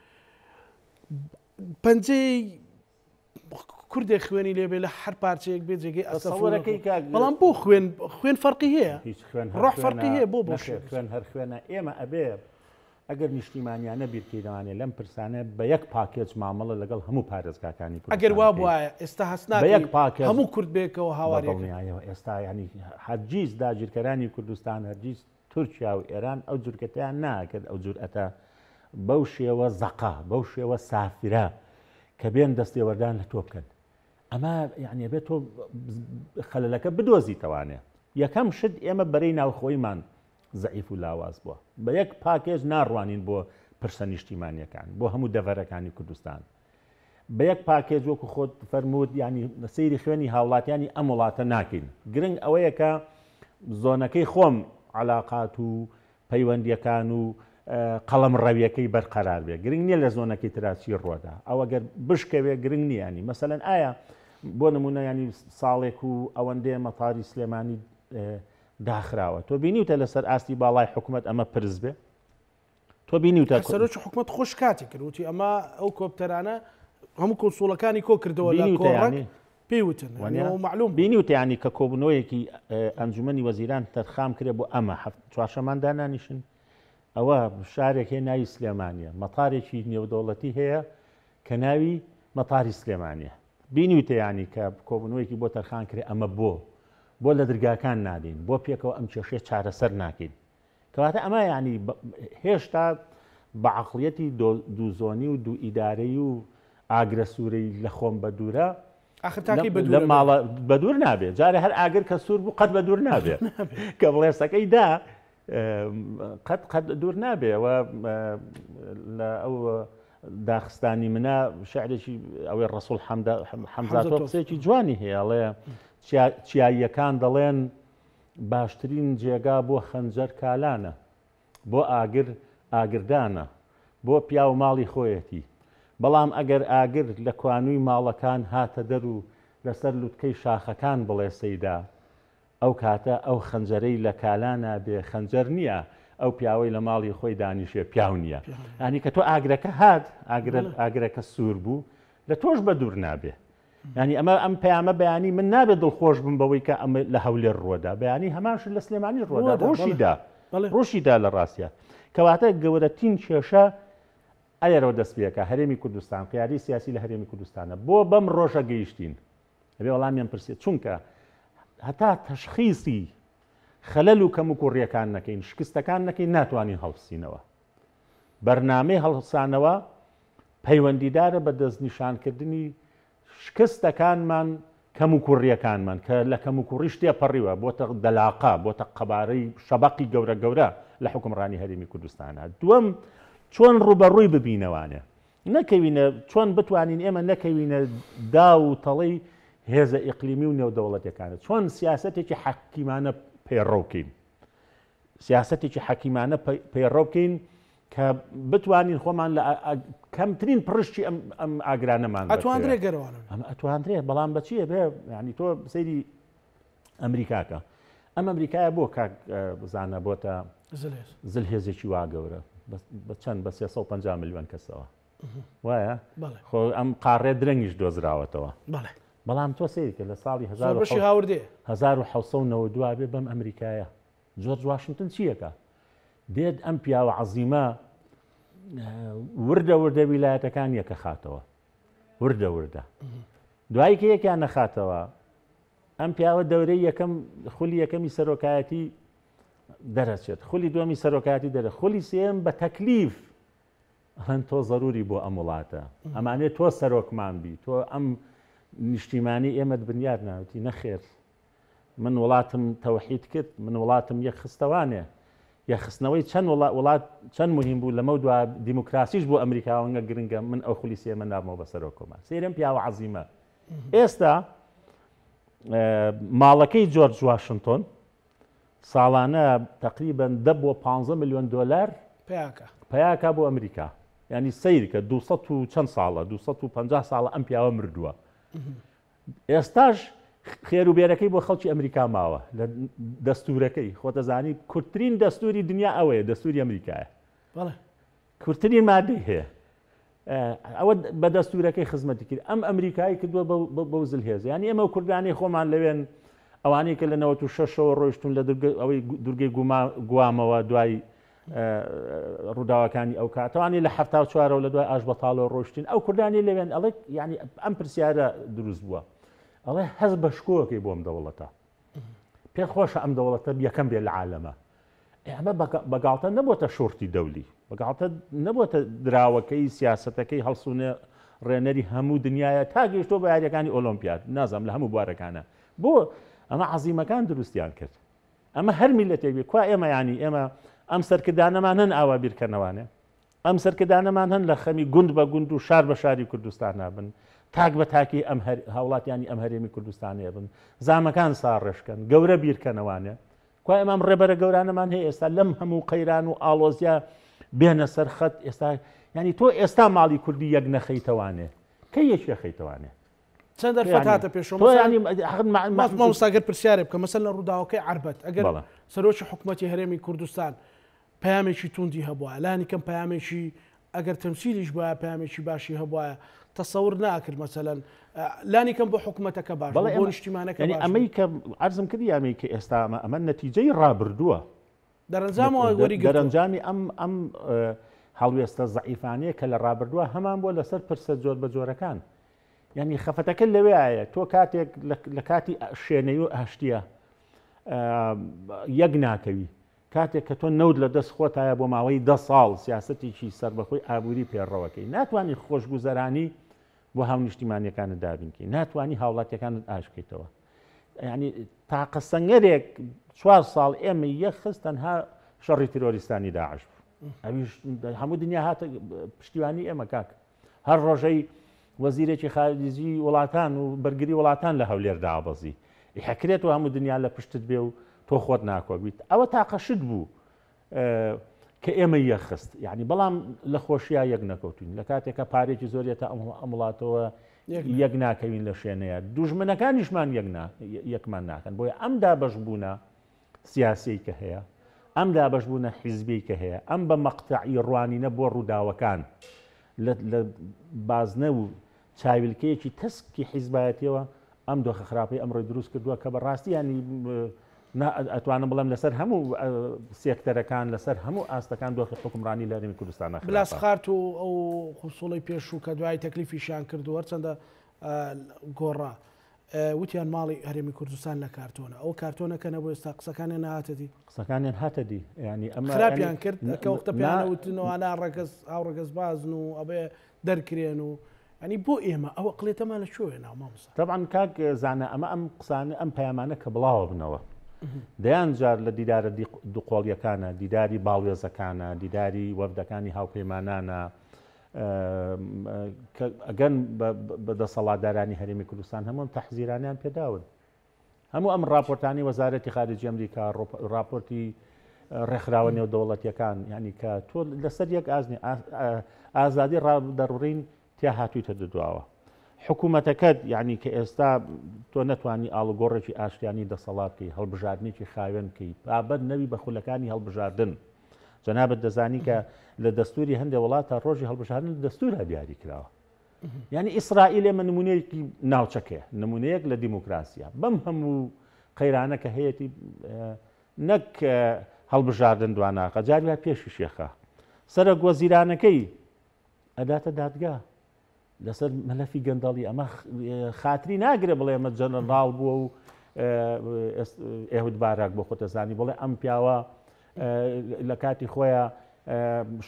پەنجەی کوردێک خوێنی لێبێ لە هەر پارچەیەک بێ جێگەی ئەسەەکەی بەڵام بۆ خوێن خوێن فەرقی هەیە ڕۆح فەرقی هەیە بۆ بۆ خوێن هەر خوێنە ئێمە ئەبێ ئەگەر نیشتیمانیانە بیرکی دەوانێت لەم پرسانە بە یەک پاکێت مامەڵە لەگەڵ هەموو پارێزگاکانی ئەگەر وا بواە ئێستا هەستنا یەک پاکە هەموو کورد بێکەوە هاوارەوە ئێستا ینی هەرگیز داگیرکەرانی کوردستان هەرگیز تورکیا و ئێران ئەو جورکەتیان ناکرد ئەو جورئەتە بەو شێوە زەقا بەو شێوە سافرە کە بێن دەستێوەدان لە تۆ بکەن ئەمە یعنی بێت تۆ خەلەکە بدۆزی توانێ یەکەم شت ئێمە بەرەی ناوخۆیمان زعیف و لاواز بووە بە یەک پاکێژ ناڕوانین بۆ پرسە نیشتیمانیەکان بۆ هەموو دەڤەرەکانی کوردستان بە یەک پاکێج وەکو خۆت فەرموود ینی سەیری خوێنی هاوڵاتیانی ئەم وڵاتە ناکەین گرنگ ئەوەیەکە زۆنەکەی خۆم علااقات و پەیوەندیەکان و قەڵم ڕەویەکەی بەرقەرار بێ گرنگ نییە لە زۆنەکەی تراچی ڕۆدا ئەوە گەر بشکەوێ گرنگ نیانی مەمثلەن ئایا بۆ نمونە ینی ساڵێک و ئەوەندێ مەتاری سلێمانی داخراوە تۆ بینیوتە لەسەر ئاستی باڵای حکوومەت ئەمە پرز بێ تۆ بینیوتە سەرۆکی حکوومەت خۆش کاتی کردوتی ئەمە ئەو کۆپتەرانە هەموو کۆسوڵەکانی کۆ کردەوە لە پێوتن معلوم بینیوتیانی کە کۆبنەوەیەکی ئەنجومی وەزیران تەرخام کرێ بۆ ئەمە چوارشەماندا نانیشن ئەوە شارێک هەیە ناوی سلێمانە مەتارێکی نێودەوڵەتی هەیە کە ناوی مەتاری سلێمانە بینیوتەیانی کە کۆبنەوەیکی بۆ تەرخان کرێ ئەمە بۆ بۆ لە دررگاکان نادین بۆ پێکەوە ئەم کێشێ چارەسەر ناکەین کەواتە ئەمە ینی هێشتا بەعقلەتی دووزۆنی و دوو ئیدارەی و ئاگرەسوورەی لە خۆم بە دوورە ئاخرتاکی لە ماڵە بە دوور نابێت جارە هەر ئاگر کە سوور بوو قەت بە دوور نابێت کە بڵێسەکەی دا قەت قەت دوور نابێ و لە ئەو داخستانی منە شعرێکی ئەوەی ڕسوول حەمزاتۆ قسێکی جوانی هەیەڵێ چیاییەکان دەڵێن باشترین جێگا بۆ خەنجەر کالانە بۆ ئاگر ئاگردانە بۆ پیا و ماڵی خۆیەتی بەڵام ئەگەر ئاگر لە کوانووی ماڵەکان هاتە دەر و لەسەر لوتکەی شاخەکان بڵێ سەیدا ئەو کاتە ئەو خەنجەرەی لە کالانە بێ خەنجەر نییە ئەو پیاوەی لە ماڵی خۆی دانیشێ پیاو نییە ینی کە تۆ ئاگرەکە هات ئاگرەکە سوور بوو لە تۆش بە دوور نابێ ینی ئەمە ئەم پەیامە بەیانی من نابێت دڵخۆش بم بەوەی کە ئەمە لە هەولێر ڕۆدا بەیانی هەماش لە سلێمانی ڕۆدا ڕۆشیدا ڕۆشیدا لە ڕاستە کەواتە گەورەترین کێشە ئەلێرەوە دەستپێکە هەرێمی کوردستان قیاری سیاسی لە هەرێمی کوردستانە بۆ بەم ڕۆژە گەیشتین ئەبێ وەڵامیان پرسێت چونکە هەتا تەشخیسی خەلەل و کەم و کوڕیەکان نەکەین شکستەکان نەکەین ناتوانین هەڵسینەوە بەرنمەی هەڵسانەوە پەیوەندیدارە بە دەستنیشانکردنی شکستەکانمان کەم و کوڕیەکانمان کە لە کەم و کوڕیشتە پەڕیوە بۆتە دەلاقا بۆتە قەبارەی شەبقی گەورە گەورە لە حکمڕانی هەرمی کوردستانە دووەم چۆن ڕوبەڕووی ببینەوانە نەکەوینە چۆن بتوانین ئێمە نەکەوینە دا و تەڵی هێزە ئیقلیمی و نێودەوڵەتەکانە چۆن سیاسەتێکی حەکیمانە پێڕۆکین سیاستێکی حەکیمانە پێڕۆکین کە بتوانین خۆمان لە کەمترین پرشتی ئەم ئاگرانەمان ئەتواندرێ گەڕوان ئەم ئەتواندرێ بەڵام بەچیە بێ ینی تۆ سەیری ئەمریکاکە ئەم ئەمریکایە بۆ کاک بزانە بۆتە زل هێزێکی وا گەورە بە چەند بە 350 میلیۆن کەسەوە وایە خۆ ئەم قارڕێ درەنگیش دۆزراوەتەوە بڵێ بەڵام تۆ سیکە لە ساڵی 1992 بێ بەم ئەمریکایە جۆرج واشنگتن چیەکە دێت ئەم پیاوە عزیمە وردە وردە ویلایەتەکان یەکە خاتەوە وردە وردە دوایی کە یەکیان نەخاتەوە ئەم پیاوە دەورەی یەکەم خولی یەکەمی سەرۆکایەتی دەرەچێت خولی دومی سەرۆکاتی دەرە خولی سێم بە تەکلیف هەند تۆ ضروری بۆ ئەم وڵاتە ئەمانێت تۆ سەرۆکمان بی تۆ ئەم نیشتیمانی ئێمەت بنیار ناوتی نەخێر من وڵاتم تەوحید کرد من وڵاتم یەک خستەوانێ یەخستنەوەی چەند وڵات چەند مهم بوو لەمە دو دیموکراسیش بۆ ئەمریکاوەنگە گرنگە من ئەو خولی سێمە نامەوە بەسەرەوە کۆمان سێرم پیاوە عزیمە ئێستا ماڵەکەی جۆرج وااشنگتۆن ساڵانە تقریبن دە بۆ 15 میلیۆن دلار پیاکە بۆ ئەمریکا ینی سیرکە دو چەند ساڵە 250 ساڵە ئەم پیاوە مردووە ئێستاش خێروبێرەکەی بۆ خەڵکی ئەمریکا ماوە لە دەستورەکەی خۆتەزانی کورتترین دەستوری دنیا ئەوەیە دەستوری ئەمریکایە کورتترین مادەی هەیە ئەوە بە دەستورەکەی خزمەتی کرد ئەم ئەمریکایی کردووە بەو زل هێز یانی ئەمە کوردانی خۆمان لەوێن ئەوانەیە کە لە 96 ڕۆیشتون لە ئەوەی دورگەی گوامەوە دوای ڕووداوەکانی ئەو کاتوانی لە هەفتا چوارەوە لە دوای ئاش بەتاڵەوە ڕۆشتین ئەو کوردانی لەوێن ئەڵێ ینی ئەم پرسیارە دروست بووە ئەڵێ هەز بە شکۆەکەی بۆم دەوڵەتە پێ خۆشە ئەم دەوڵەتە یەکەم بێ لە عالەمە ئەمە بەگاڵتە نەبووە شورتی دەولی بەگاڵتە نەبووە دراوەکەی سیاستەکەی هەڵسوونە ڕێنەری هەموو دنیاە تاگەیشتۆ بە یاریەکانی ئۆلمپیاد نازم لە هەموو بوارەکانە بۆ ئەمە عزیمەکان دروستیان کرد ئەمە هەرمی لە تێبی کو ئێمە ینی ئێمە ئەم سەرکردانەمان هەن ئاوا بیرکەنەوانێ ئەم سەرکردانەمان هەن لە خەمی گوند بە گوند و شار بە شاری کوردستانە بن تاک بە تاکی ئەم هاوڵاتیانی ئەم هەرێمی کوردستانە بن زامەکان ساڕێشکن گەورە بیرکەنەوانێ کوای ئەمام ڕێبەرە گەورانەمان هەیە ئێستا لەم هەموو قەیران و ئالۆزیە بێنە سەرخەت ئێستا ینی تۆ ئێستا ماڵی کوردی یەک نەخەیتەوانێ کە یەکی خەیتەوانێ چند دەرفەتاتە پێشمەستاگەر پرسیارێ بکە مەسل لە ڕووداوەکەی عربەت ئەگەر سەرۆکی حکوومەتی هەرێمی کوردستان پامێکی توندی هەبووە لانی کەم پامێکی ئەگەر تەمسیلیش بە پامێکی باشی هەبواە تەسەور ناکرد مەسەەن لانی کەم بۆ حکوومەتەکە باش بەڵێ نیشتیمانەکە ئەمریکە ئارزم کردی ئەمریکە ئێستا ئەمە ئەمە نەتیجەی ڕابردووە دەرەنجامەوەگوری دەرەنجامی ئەم ئەم هەڵوێستە زعیفانەیە کە لە ڕابردووە هەمان بۆ لەسەر پرسە جۆر بە جۆرەکان یعنی خەفەتەکە لەوێایە تۆ کاتێک لە کاتی شوێنەی و هەشتیە یەک ناکەوی کاتێک کە تۆ نەود لە دەست خۆتایە بۆ ماوەی دە ساڵ سیاستێکی سربەخۆی ئابووری پێڕەوەەکەی ناتوانانی خۆشگوزەرانی بۆ هاو نیشتیمانەکانت دابینکە ناتوانانی هاوڵاتیەکانت ئاشکیتەوە ینی تاقە سنگەرێک چوار ساڵ ئێمە یەک خست تەنها شەڕی تیرۆریستانی داعش هەموو دنیا هاتە پشتیوانی ئێمە کاک هەر ڕۆژەی وەزیرێکی خارجی وڵاتان و بەرگری وڵاتان لە هەولێر دابەزی حکرێت و هەموو دنیا لە پشتت بێ و تۆ خۆت ناکۆبیت ئەوە تاقەشت بوو کە ئێمە یەخست یعنی بەڵام لە خۆشییا یەک نەکەوتین لە کاتێکە پارێکی زۆرێتە ئەم وڵاتەوە یەک ناکەوین لە شوێنەیە دوژمنەکانیشمان یەکمان ناکەن بۆیە ئەم دابش بوونە سیاسی کە هەیە ئەم دابش بوونە حیزبی کە هەیە ئەم بە مەقتعی ڕوانینە بۆ ڕووداوەکان لە بازنە و چاویلکەیەکی تەسکی حیزبایەتەوە ئەم دۆخە خراپی ئەمڕۆی دروست کردووە کە بە ڕاستیانی ئەتوانم بڵم لەسەر هەموو سێکتەرەکان لەسەر هەموو ئاستەکان دۆخی حکمڕانی لەرمی کوردستانە بلاس خارت و ئەو خوسوڵی پێش و کە دوای تەکلیفیشیان کردو وەرچەندە گۆڕا وتیان ماڵی هەرێمی کوردستان لە کارتۆنە ئەو کارتۆنەکە نەبوو ئێستا قسەکانیان هاتەدی قسەکانیان هاتەدی ینی ئەمەراپیان کرد کەوتە پیانەوتنەوەنا ڕگەز ئاو ڕگەز بازن و ئەبێ دەرکرێن و ئەنی بۆ ئێمە ئەوە قلێتەمان لە شوێ ناو مامسا تەبان کاک زانە ئەمە ئەم قسانە ئەم پەیامانە کە بڵاوە بنەوە دەیان جار لە دیدارە دوقۆڵیەکانە دیداری باڵێزەکانە دیداری وەفدەکانی هاوپەیمانانە ئەگەن بەدەسەڵاتدارانی هەرمی کوردستان هەمووان تەحزیرانیان پێداون هەموو ئەم راپۆرتانی وەزارەتی خارجی ئەمریکا راپۆرتی ڕێکخراوە نێو دەوڵەتیەکان ینی کە تۆ لەسەر یەک ئازنی ئازادی ڕدەڕورین تیا هاتوویتە دەدواوە حکوومەتەکەت یعنی کە ئێستا تۆ نتوانی ئاڵگۆڕێکی ئاشتیانی دەسەڵاتی هەڵبژاردنێکی خاوێن بکەیت پابەت نەوی بە خولەکانی هەڵبژاردن جەنابەت دەزانی کە لە دەستوری هەندێک وڵاتە ڕۆژی هەڵبژاردن دەستورە دیاری کراوە یعنی ئیسرائیلێ من نمونەیەکی ناوچەکەێ نمونەیەک لە دیموکراسیە بەم هەموو قەیرانە کە هەیەی نەک هەڵبژاردن دواناقە جاریا پێشی شێخە سرە گۆزیرانەکەی ئەداتە دادگا لەسەر مەلەفی گەنداڵی ئەمە خاتری ناگرێ بڵێ ئەمە جەنەراڵ بووە و ئێهود باراک بۆ خۆتەزانی بڵێ ئەم پیاوە لە کاتی خۆیان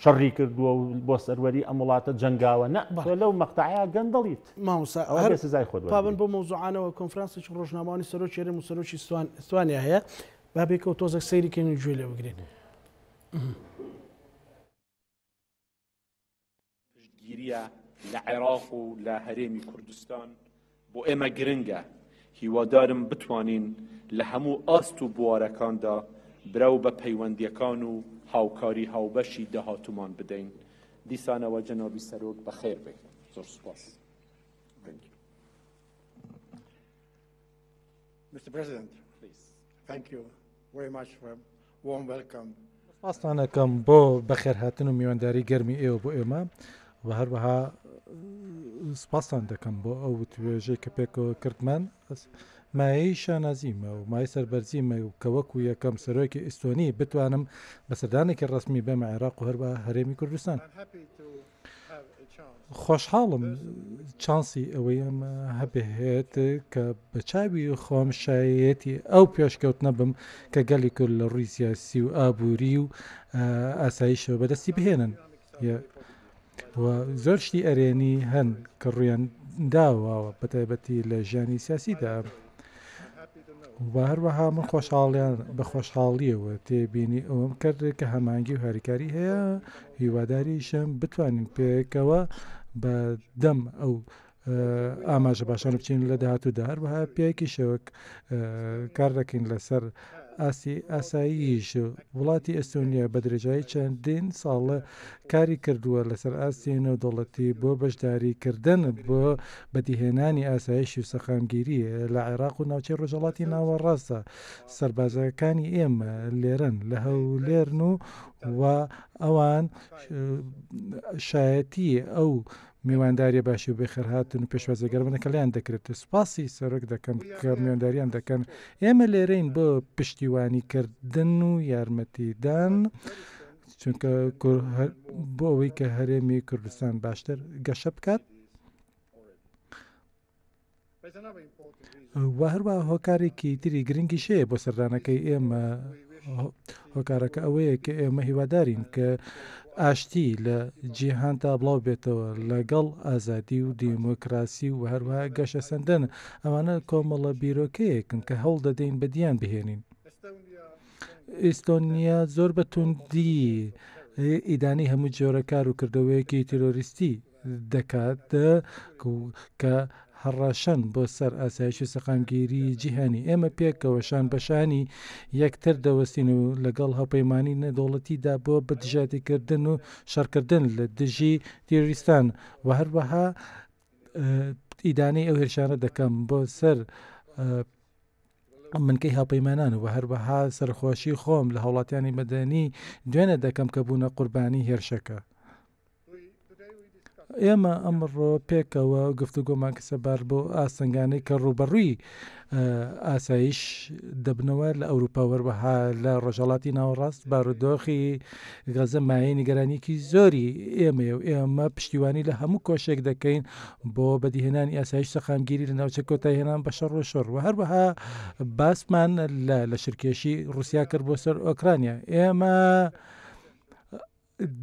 شەڕی کردووە و بۆ سەروەری ئەم وڵاتە جنگاوە نە لەو مەقطعیا گەندەڵیت ماسای خۆ پابن بۆ مۆزوعانەوە کۆنفرانسیی ڕۆژنامانی سەرۆکێرم و سەرۆکی سوانیا هەیە بابێکەوە تۆزەک سەیریکەین گوێ لێ بگرێن. گیریە لعراق و لە کردستان با اما ئێمە گرنگە هیوادارم بتوانین لهمو هەموو ئاست و بوارەکاندا برەو بە پەیوەندیەکان و هاوکاری دهاتو من بدین دیسان و جنابی سروگ بخیر بین زور سپاس Mr. President, please. Thank you very much for a warm welcome. سپاسانەکەم bo bakhir و miwandari germi eo bo ema. بە هەروەها سپاسان دەکەم بۆ ئەو توێژەی کە پێکەوە کردمان مایەی شانازیمە و مای سەربەرزیمە و کە وەکو یەکەم سەرۆکی ئیسۆنی بتوانم بە سەردانێکی ڕسمی بەمە عێراق و هەروە هەرێمی کوردستان خۆشحاڵم چانسی ئەوەی ئەم هەبهێت کە بە چاوی خۆم شایەتی ئەو پێشکەوت نەبم کە گەلی کرد لە ڕووی سیاسی و ئابووری و ئاساییشەوە بەدەستی بهێنن. زۆر شتی ئەرێنی هەن کە ڕویان داواوە بەتایبەتی لە ژیانی سیاسیدا بە هەروەها من خۆشحاڵیان بە خۆشحاڵیەوە تێبینی ئەوم کرد کە هەمانگی و هەریکاری هەیە هیواداریشم بتوانین پێکەوە بە دەم ئەو ئاماژە باشان بچین لە داهاتوو دار بەها پێکی شەوەک کار دەکەین لەسەر ئاسی ئاساییش وڵاتی ئەستۆنیا بە درێژایی چەندین ساڵە کاری کردووە لەسەر ئاستی نەودەڵەتی بۆ بەشداریکردن بۆ بەدیهێنانی ئاسایشی و سەخامگیری لە عێراق و ناوچەی ڕۆژەڵاتی ناوەڕاستە سربازەکانی ئێمە لێرن لە هەولێرن و و ئەوان شایەتی ئەو میوانداریە باشی و بێخەرهاتن و پێشوازەگەرمە کەلیان دەکرێت سپاسی سەرک دەکەم کە میوانداریان دەکەن ئێمە لێرەین بۆ پشتیوانیکردن و یارمەتیدان. چونکە بۆ ئەوەی کە هەرێمی کوردستان باشتر گەشە بکات وە هەروە هۆکارێکی تری گرنگی شەیە بۆ سەردانەکەی ئێمە هۆکارەکە ئەوەیە کە ئێمە هیوادارین کە ئاشتی لە جیهاندا بڵاو بێتەوە لەگەڵ ئازادی و دیموکراسی و هەروەها گەشە سندن ئەمانە کۆمەڵە بیرۆکەیەکن کە هەڵ دەدەین بەدیان بهێنین ئیستۆنیا زۆر بەتوندی ئیدانی هەموو جۆرە کار و کردەوەیەکی تیرۆریستی دەکات کە هەڕەشەن بۆ سەر ئاسایشی سەقامگیری جیهانی ئێمە پێکەوەشان بەشانی یەکتر دەوەستین و لەگەڵ هەپەیمانی نەدۆڵەتیدا بۆ بەدژاتیکردن و شەرکردن لە دژی تێریستان و هەروەها ئیدانی ئەو هێرشانە دەکەم بۆ سەر منکەی هاپەیمانان و هەروەها سەرخۆشی خۆم لە هەوڵاتیانی مەدەنی دوێنە دەکەم کە بوونە قوربانی هێرشەکە ئێمە ئەمڕۆ پێکەوە گفتوگۆمان کەسەبار بۆ ئاسنگانەی کە ڕوبەڕووی ئاسایش دەبنەوە لە ئەوروپا وەربەها لە ڕۆژەڵاتی ناوەڕاست بارودۆخی گەزە مایە نیگەرانیکی زۆری ئێمە و ئێمە پشتیوانی لە هەموو کۆشێک دەکەین بۆ بەدیهێنانی ئاسایش سەخامگیری لە ناوچە کۆتای هێنان بە شەڕ و شڕ و هەروەها باسمان لە شرکێشی رووسیا کرد بۆ سەر ئۆکرانیا ئێمە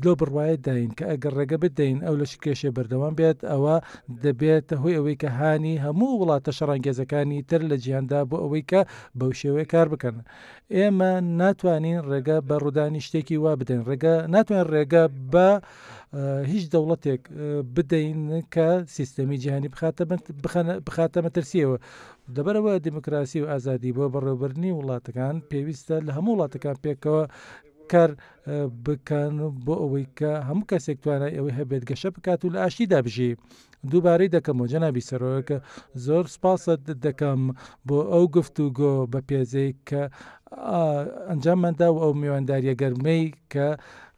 لۆ بڕواایە داین کە ئەگەر ڕێگە بدەین ئەو لەش کێشێ بەردەوام بێت ئەوە دەبێتە هۆی ئەوەی کە هاانی هەموو وڵاتە شەڕانگێزەکانی تر لە جیاندا بۆ ئەوەی کە بەو شێوەیە کار بکەن ئێمە ناتوانین ڕێگە بە ڕوودانی شتێکی وا بدەین ڕێگە ناتوان ڕێگە بە هیچ دەوڵەتێک بدەین کە سیستەمی جیهانی بخاتە مەترسیەوە دەبەرەوە دیموکراسی و ئازادی بۆ بەڕێبرنی وڵاتەکان پێویستە لە هەموو وڵاتەکان پێکەوە کار بکەن بۆ ئەوەی کە هەموو کەسێک توانای ئەوەی هەبێت گەشە بکات و لە ئاشی دابژی دووبارەی دەکەم و جەنابی سەرۆەکە زۆر سپاست دەکەم بۆ ئەو گفت و گۆ بە پێزەی کە ئەنجاممەدا و ئەو میێوانداریە گەرمەی کە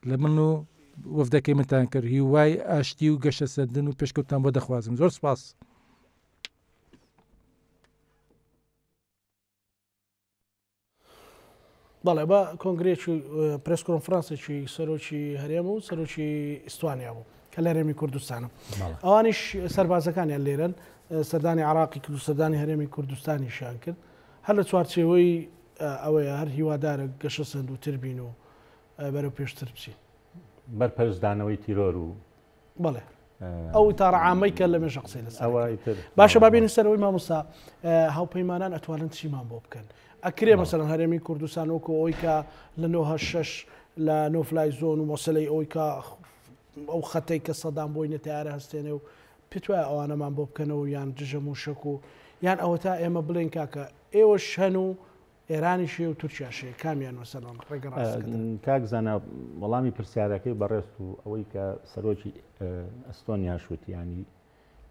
لە من و وەفدەکەی منتان کرد هیوای ئاشتی و گەشە سەدن و پێشکەوتان بۆ دەخوازم زۆر سپاس. بەڵێ بە کۆنگرێکی پرس کۆنفرانسێکی سەرۆکی هەرێم و سەرۆکی ئیسوانیا بوو کە لە هەرێمی کوردستانە ئەوانیش سەربازەکانیان لێرن سەردانی عراقی کرد و سەردانی هەرێمی کوردستانی شان کرد هەر لە چوارچێەوەی ئەوەیە هەر هیوادارە گەشە سند و تربین و بەرەو پێشتر بچین بەرپەرزدانەوەی تیرۆر و بڵێ ئەو تاڕعاامی کە لە مێژە قسەی لەس باشە بابێنە سەرەوەی مامۆسا هاوپەیمانان ئەتوانن چیمان بۆ بکەن ئەکرێ مەسەن هەرێمی کوردستان وەکو ئەوی کە لە 96 لە نۆفلای زۆن و مۆسلەی ئەوی کە ئەو خەتەی کە سەدام بۆی نەتیارە هەستێنێ و پێتوای ئەوانەمان بۆ بکەنەوە یان دژە موشک و یان ئەوە تا ئێمە بڵێن کاکە ئێوە شەن و ئێرانیشی و تورکیاشەیە کامیان وەسەلام کاک زانە وەڵامی پرسیارەکەی بەڕێست و ئەوەی کە سەرۆکی ئەستۆنیا شووتیانی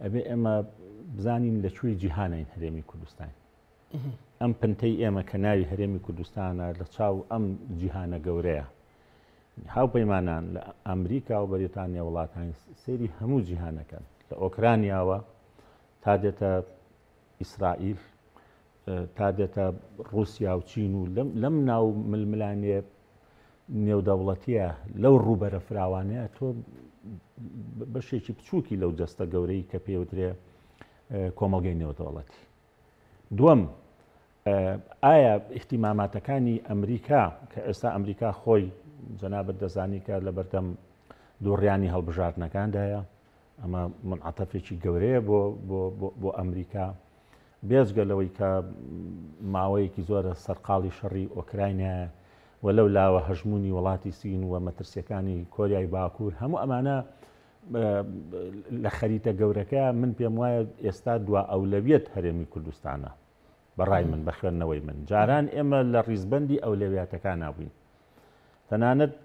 ئەبێ ئێمە بزانین لە چووی جیهانین هەرێمی کوردستانی ئەم پنتەی ئێمە کە ناوی هەرێمی کوردستانە لە چاو ئەم جیهانە گەورەیە هاوپەیمانان لە ئەمریکا و بەریتانیا وڵاتانی سەیری هەموو جیهانەکەن لە ئۆکرانیاوە تا دێتە ئیسرائیل تا دێتە رووسیا و چین و لەم ناو ململانێ نێودەوڵەتیە لەو ڕوبەرە فراوانەیە تۆ بەشێکی بچووکی لەو جەستە گەورەی کە پێوترێ کۆمەڵگەی نێودەوڵەتی دووەم ئایا احتیماماتەکانی ئەمریکا کە ئێستا ئەمریکا خۆی جەنابەت دەزانی کە لە بەردەم دوڕیانی هەڵبژاردنەکاندایە ئەمە منعاتەفێکی گەورەیە بۆ ئەمریکا بێزگە لەوەی کە ماوەیەکی زۆرە سەرقاڵی شەڕی ئۆکراینایە وەلەو لاوە هەژمونی وڵاتی سین و مەترسیەکانی کۆریای باکوور هەموو ئەمانە لە خەریتە گەورەکە من پێم وایە ئێستا دوا ئەولەویت هەرێمی کوردستانە بەڕای من بە خوێندنەوەی من جاران ئێمە لە ڕیزبندی ئەولەویاتەکان نبووین تەنانەت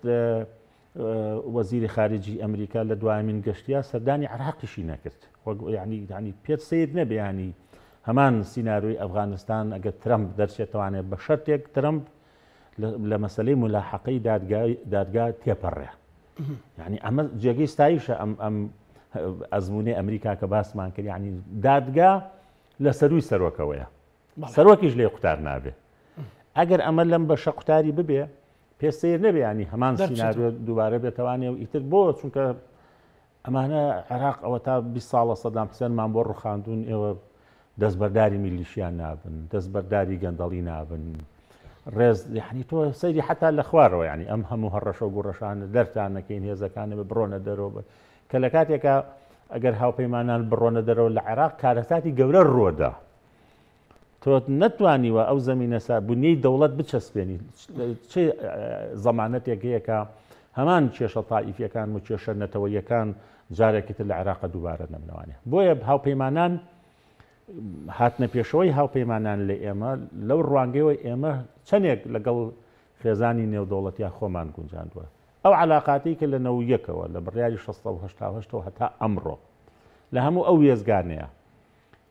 وەزیری خارجی ئەمریکا لە دوامین گەشتیا سەردانی عراقیشی نەکرد ینی دانی پێت سیر نەبیانی هەمان سینناروی ئەفغانستان ئەگە ترمپ دەرچێتوانێت بە شەرتێک ترمپ لە مەسلەی ملاحقی دادگا تێپەڕێ یعنی ئەمە جێگەی ستایشە ئەم ئەزمونی ئەمریکا کە باسمان کرد ینی دادگا لە سەروی سەرۆکەوەیە سەرۆکیش لێ قوتار نابێ ئەگەر ئەمە لەم بەشە قوتاری ببێ پێستەیر نەبێ ینی هەمان سناریۆ دووبارە بێتوانێ و ئیتر بۆ چونکە ئەمانە عراق ئەوە تا 20 ساڵە سەدام سەرمان بۆ ڕوخاندون ئێوە دەستبەرداری میلیشیان نابن دەستبەرداری گەندەڵی نابن ڕێز یعنی تۆ سەیری حتا لە خوارەوە ینی ئەم هەموو هەڕەشە گوڕەشانە دەرتان نەکەین هێزەکانە بە بڕۆنە دەرەوە کە لە کاتێکە ئەگەر هاوپەیمانان بڕۆنە دەرەوە لە عێراق کارەساتی گەورە ڕۆدا تۆت نتوانیوە ئەو زمینە سابوونی دەوڵەت بچەسپێنی چه زەمانەتێکەیەکە هەمان کێشە تاائیفەکان و کێشە نەتەوەیەکان جارێکی تر لە عێراق دووبارە نەمنەوانێ بۆیە هاوپەیمانان هاتنە پێشەوەی هاوپەیمانان لە ئێمە لەو ڕوانگەیەوەی ئێمە چەندێک لەگەڵ خێزانی نێودەوڵەتیا خۆمان گونجاندووە ئەو علااقاتی کە لە نەو یەکەوە لە بڕیاری 1970 هەتا ئەمڕۆ لە هەموو ئەو وێزگانەیە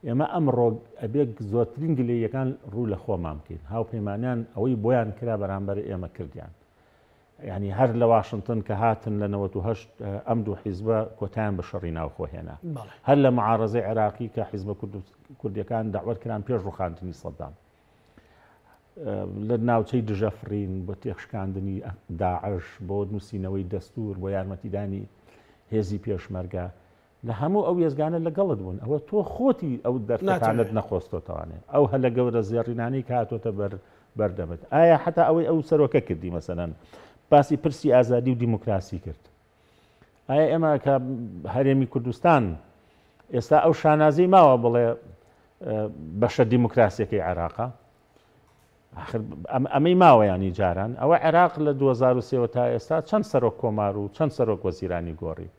ئێمە ئەمڕۆ ئەبێ زۆرترین گلەیەکان ڕوو لە خۆمان بکەین هاوپەیمانیان ئەوەی بۆیان کرا بەرامبەر ئێمە کردیان ینی هەر لە واشنگتن کە هاتن لە 98 ئەم دوو حیزبە کۆتیان بە شەڕی ناوخۆهێنا هەر لە معارزە عێراقی کە حیزبە کوردیەکان داوەرکران پێش ڕوخاندنی سەدام لە ناوچەی دژەفرین بۆ تێخشکاندنی داعش بۆ نووسینەوەی دەستور بۆ یارمەتیدانی هێزی پێشمەرگە لە هەموو ئەو ێزگانە لەگەڵت بوون ئەوە تۆ خۆتی ئەو دەرتانت نەخۆستۆتەوانێ ئەو هە لە گەورە زێڕینانی کاتۆتە بەردەبێت ئایا حتا ئەوەی ئەو سەرۆکە کردی مەسەەن باسی پرسی ئازادی و دیموکراسی کرد ئایا ئێمە کە هەرێمی کوردستان ئێستا ئەو شانازی ماوە بڵێ بەشە دیموکراسیەکەی عێراقا ئەمەی ماوە ینی جاران ئەوە عێراق لە 2023 تا ئێستا چەند سەرۆک کۆمار و چەند سەرۆک وەزیرانی گۆڕی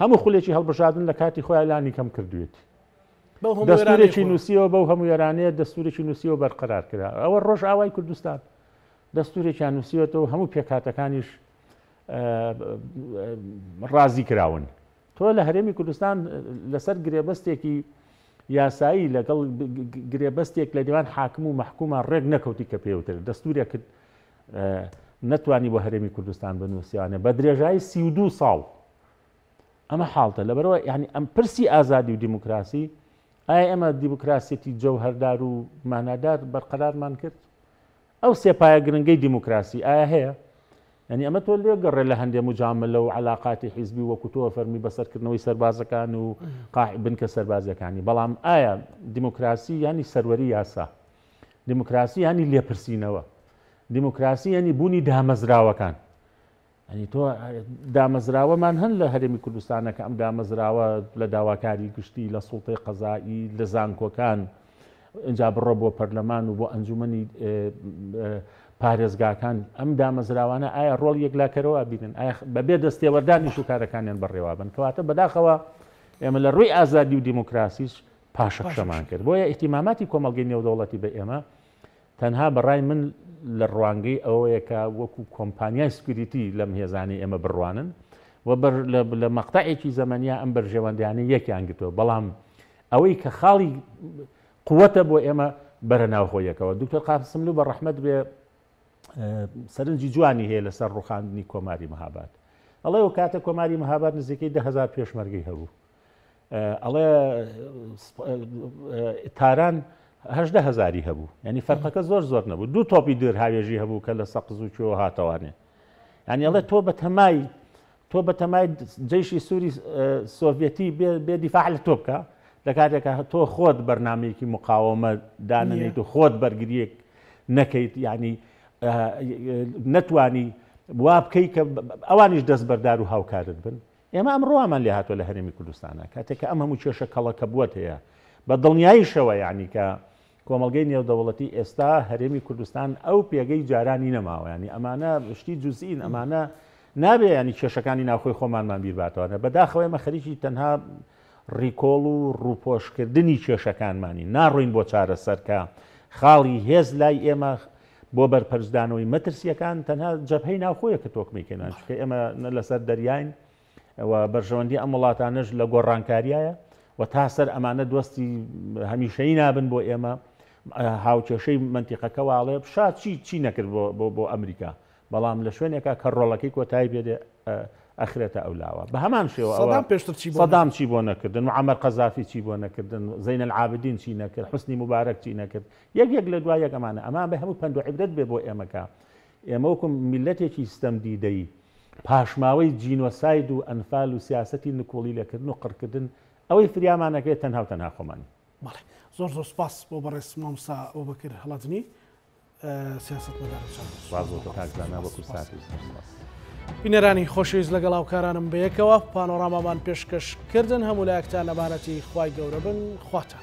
هەموو خولێکی هەڵبژادن لە کاتی خۆیلانی کەم کردوێت دەستورێکی نووسیەوە بەو هەموو ێرانەیە دەستورێکی نووسیەوە بەرقرار کرا ئەوە ڕۆژ ئاوای کوردستان دەستورێکیان نووسیوەتەوە هەموو پێکاتەکانیش ڕازی کراون تۆ لە هەرێمی کوردستان لەسەر گرێبەستێکی یاسایی لەگەڵ گرێبەستێک لە دیوان حاکم و مححکومان ڕێک نەکەوتی کە پێوتر دەستورێک کرد نتوانی بۆ هەرێمی کوردستان بنووسیانە بە درێژایی سیدو ساڵ ئەمە حاڵتە لەبەرەوە یعنی ئەم پرسی ئازادی و دیموکراسی ئایا ئەمە دیموکراسێتی جەو هەردار و مانادار بەرقەرارمان کرد ئەو سێپایە گرنگەی دیموکراسی ئایا هەیە ئەنی ئەمە تۆ لێگەڕێ لە هەندێ مجامل لەو علااقاتی حیزبی وەکوتۆوە فەرمی بەسەرکردنەوەی سربازەکان و قاع بنکە سربازەکانی بەڵام ئایا دیموکراسی ینی سەروەری یاسا دیموکراسی ینی لێپرسینەوە دیموکراسی ینی بوونی دامەزراوەکان ئەنی تۆ دامەزراوەمان هەن لە هەرێمی کوردستانەکە ئەم دامەزراوە لە داواکاری گشتی لە سوڵتەی قەزایی لە زانکۆکان. اینجا بڕۆ بۆ پەرلەمان و بۆ ئەنجومی پارێزگاکان ئەم دامەزراوانە ئایا ڕۆڵ یەکلاکەرەوە بینن بەبێ دەستێوەردانی شوکارەکانیان بڕێوا بن کەواتە بەداخەوە ئێمە لە ڕووی ئازادی و دیموکراسیش پاشەخشەمان کرد بۆیە احتیماماتی کۆمەلگەی نێودەوڵەتی بە ئێمە تەنها بەڕای من لە ڕوانگەی ئەوەیەکە وەکو کۆمپانیای سکریتی لەم هێزانی ئێمە بڕوانن و لە مەقطعێکی زەمەنیا ئەم بەرژێوەندیانی یەکیان گرتووە بەڵام ئەوەی کە خاڵی قوتە بۆ ئێمە بەرە ناوخۆیەکەوە دکتۆر قاسملو بە ڕحمد بێ سەرنجی جوانی هەیە لەسەر ڕوخاندنی کۆماری مەهاباد ئەڵێ و کاتە کۆماری مەهاباد نزیکەی دههزار پێشمەرگی هەبوو ئەڵێ تاران هەشدە هزاری هەبوو ینی فەرقەکە زۆر زۆر نەبوو دوو تۆپی دیر هاوێژی هەبوو کە لە سەقز و چۆ هاتەوانێ ینی ئەڵێ تۆ بە تەمای تۆ بە تەمای جیشی سووری سۆڤەتی بێ دیفاع لە تۆ بکە لە کاتێکە تۆ خۆت بەرنمێکی مقاومە دانێت و خۆت بەرگریەک نەکەیت ینی نتوانی وا بکەی کە ئەوانیش دەست بەردار و هاوکارت بن ئێمە ئەم ڕوامان لێ هاتووە لە هەرێمی کوردستانە کاتێککە ئەم هەموو کێشە کەڵەکە بووە هەیە بە دڵنیایی شەوە ینی کە کۆمەلگەی نێودەوڵەتی ئێستا هەرێمی کوردستان ئەو پێگەی جارانی نەماوەینی ئەمانە شتی جوزین ئەمانە نابێ ینی کێشەکانی ناخۆی خۆمانمان بیرباتەوەە بەداخەوەی مە خەریکی تەنها ڕیکۆڵ و ڕووپۆشکردنی کێشەکانمانی ناڕوین بۆ چارەسەرکە خاڵی هێز لای ئێمە بۆ بەرپەرزدانەوەی مەترسیەکان تەنها جەبهەی ناخۆیە کە تۆکمیکەێنان کە ئێمە لەسەر دەریاین بەرژەوەندی ئەم وڵاتانەش لە گۆڕانکاریایە و تا سەر ئەمانە دۆستی هەمیشەی نابن بۆ ئێمە هاوچێشەی منتیقەکەواڵێ شا چی چی نەکرد بۆ ئەمریکا بەڵام لە شوێنێکە کە ڕۆڵەکەی کۆتایی بێدێ ئەخرێتە ئەو لاوە بە هەمان شێوە پێشتر چی بەدام چی بۆ نەکردن و عمەر قەزافی چی بۆ نەکردن زینە العابدین چی نەکرد حستنی مبارەک چی نەکرد یەک یەک لە دوای یەکەمانە ئەمان بە هەموو پند و عیبرەت بێ بۆ ئێمەکە ئێمەوەکم میلەتێکی ستەم دیدەی پاشماوەی جینۆساید و ئەنفال و سیاستی نکۆڵی لەکردن و قڕکردن ئەوەی فریامانەکەێت تەنها تەنها خۆمانی زۆر زۆر سپاس بۆ بەڕێز مامسا ئەو بەکرد هەڵاتنی سیاست مەدارە سپاس بۆ تاکزانە بە کورساتی سپاس. بینەرانی خۆشویست لەگەڵ هاوکارانم بەیەکەوە پانۆڕامامان پێشکەش کردنن هەموو لایەکتان لەبارەتی خی گەورە بن خواتە.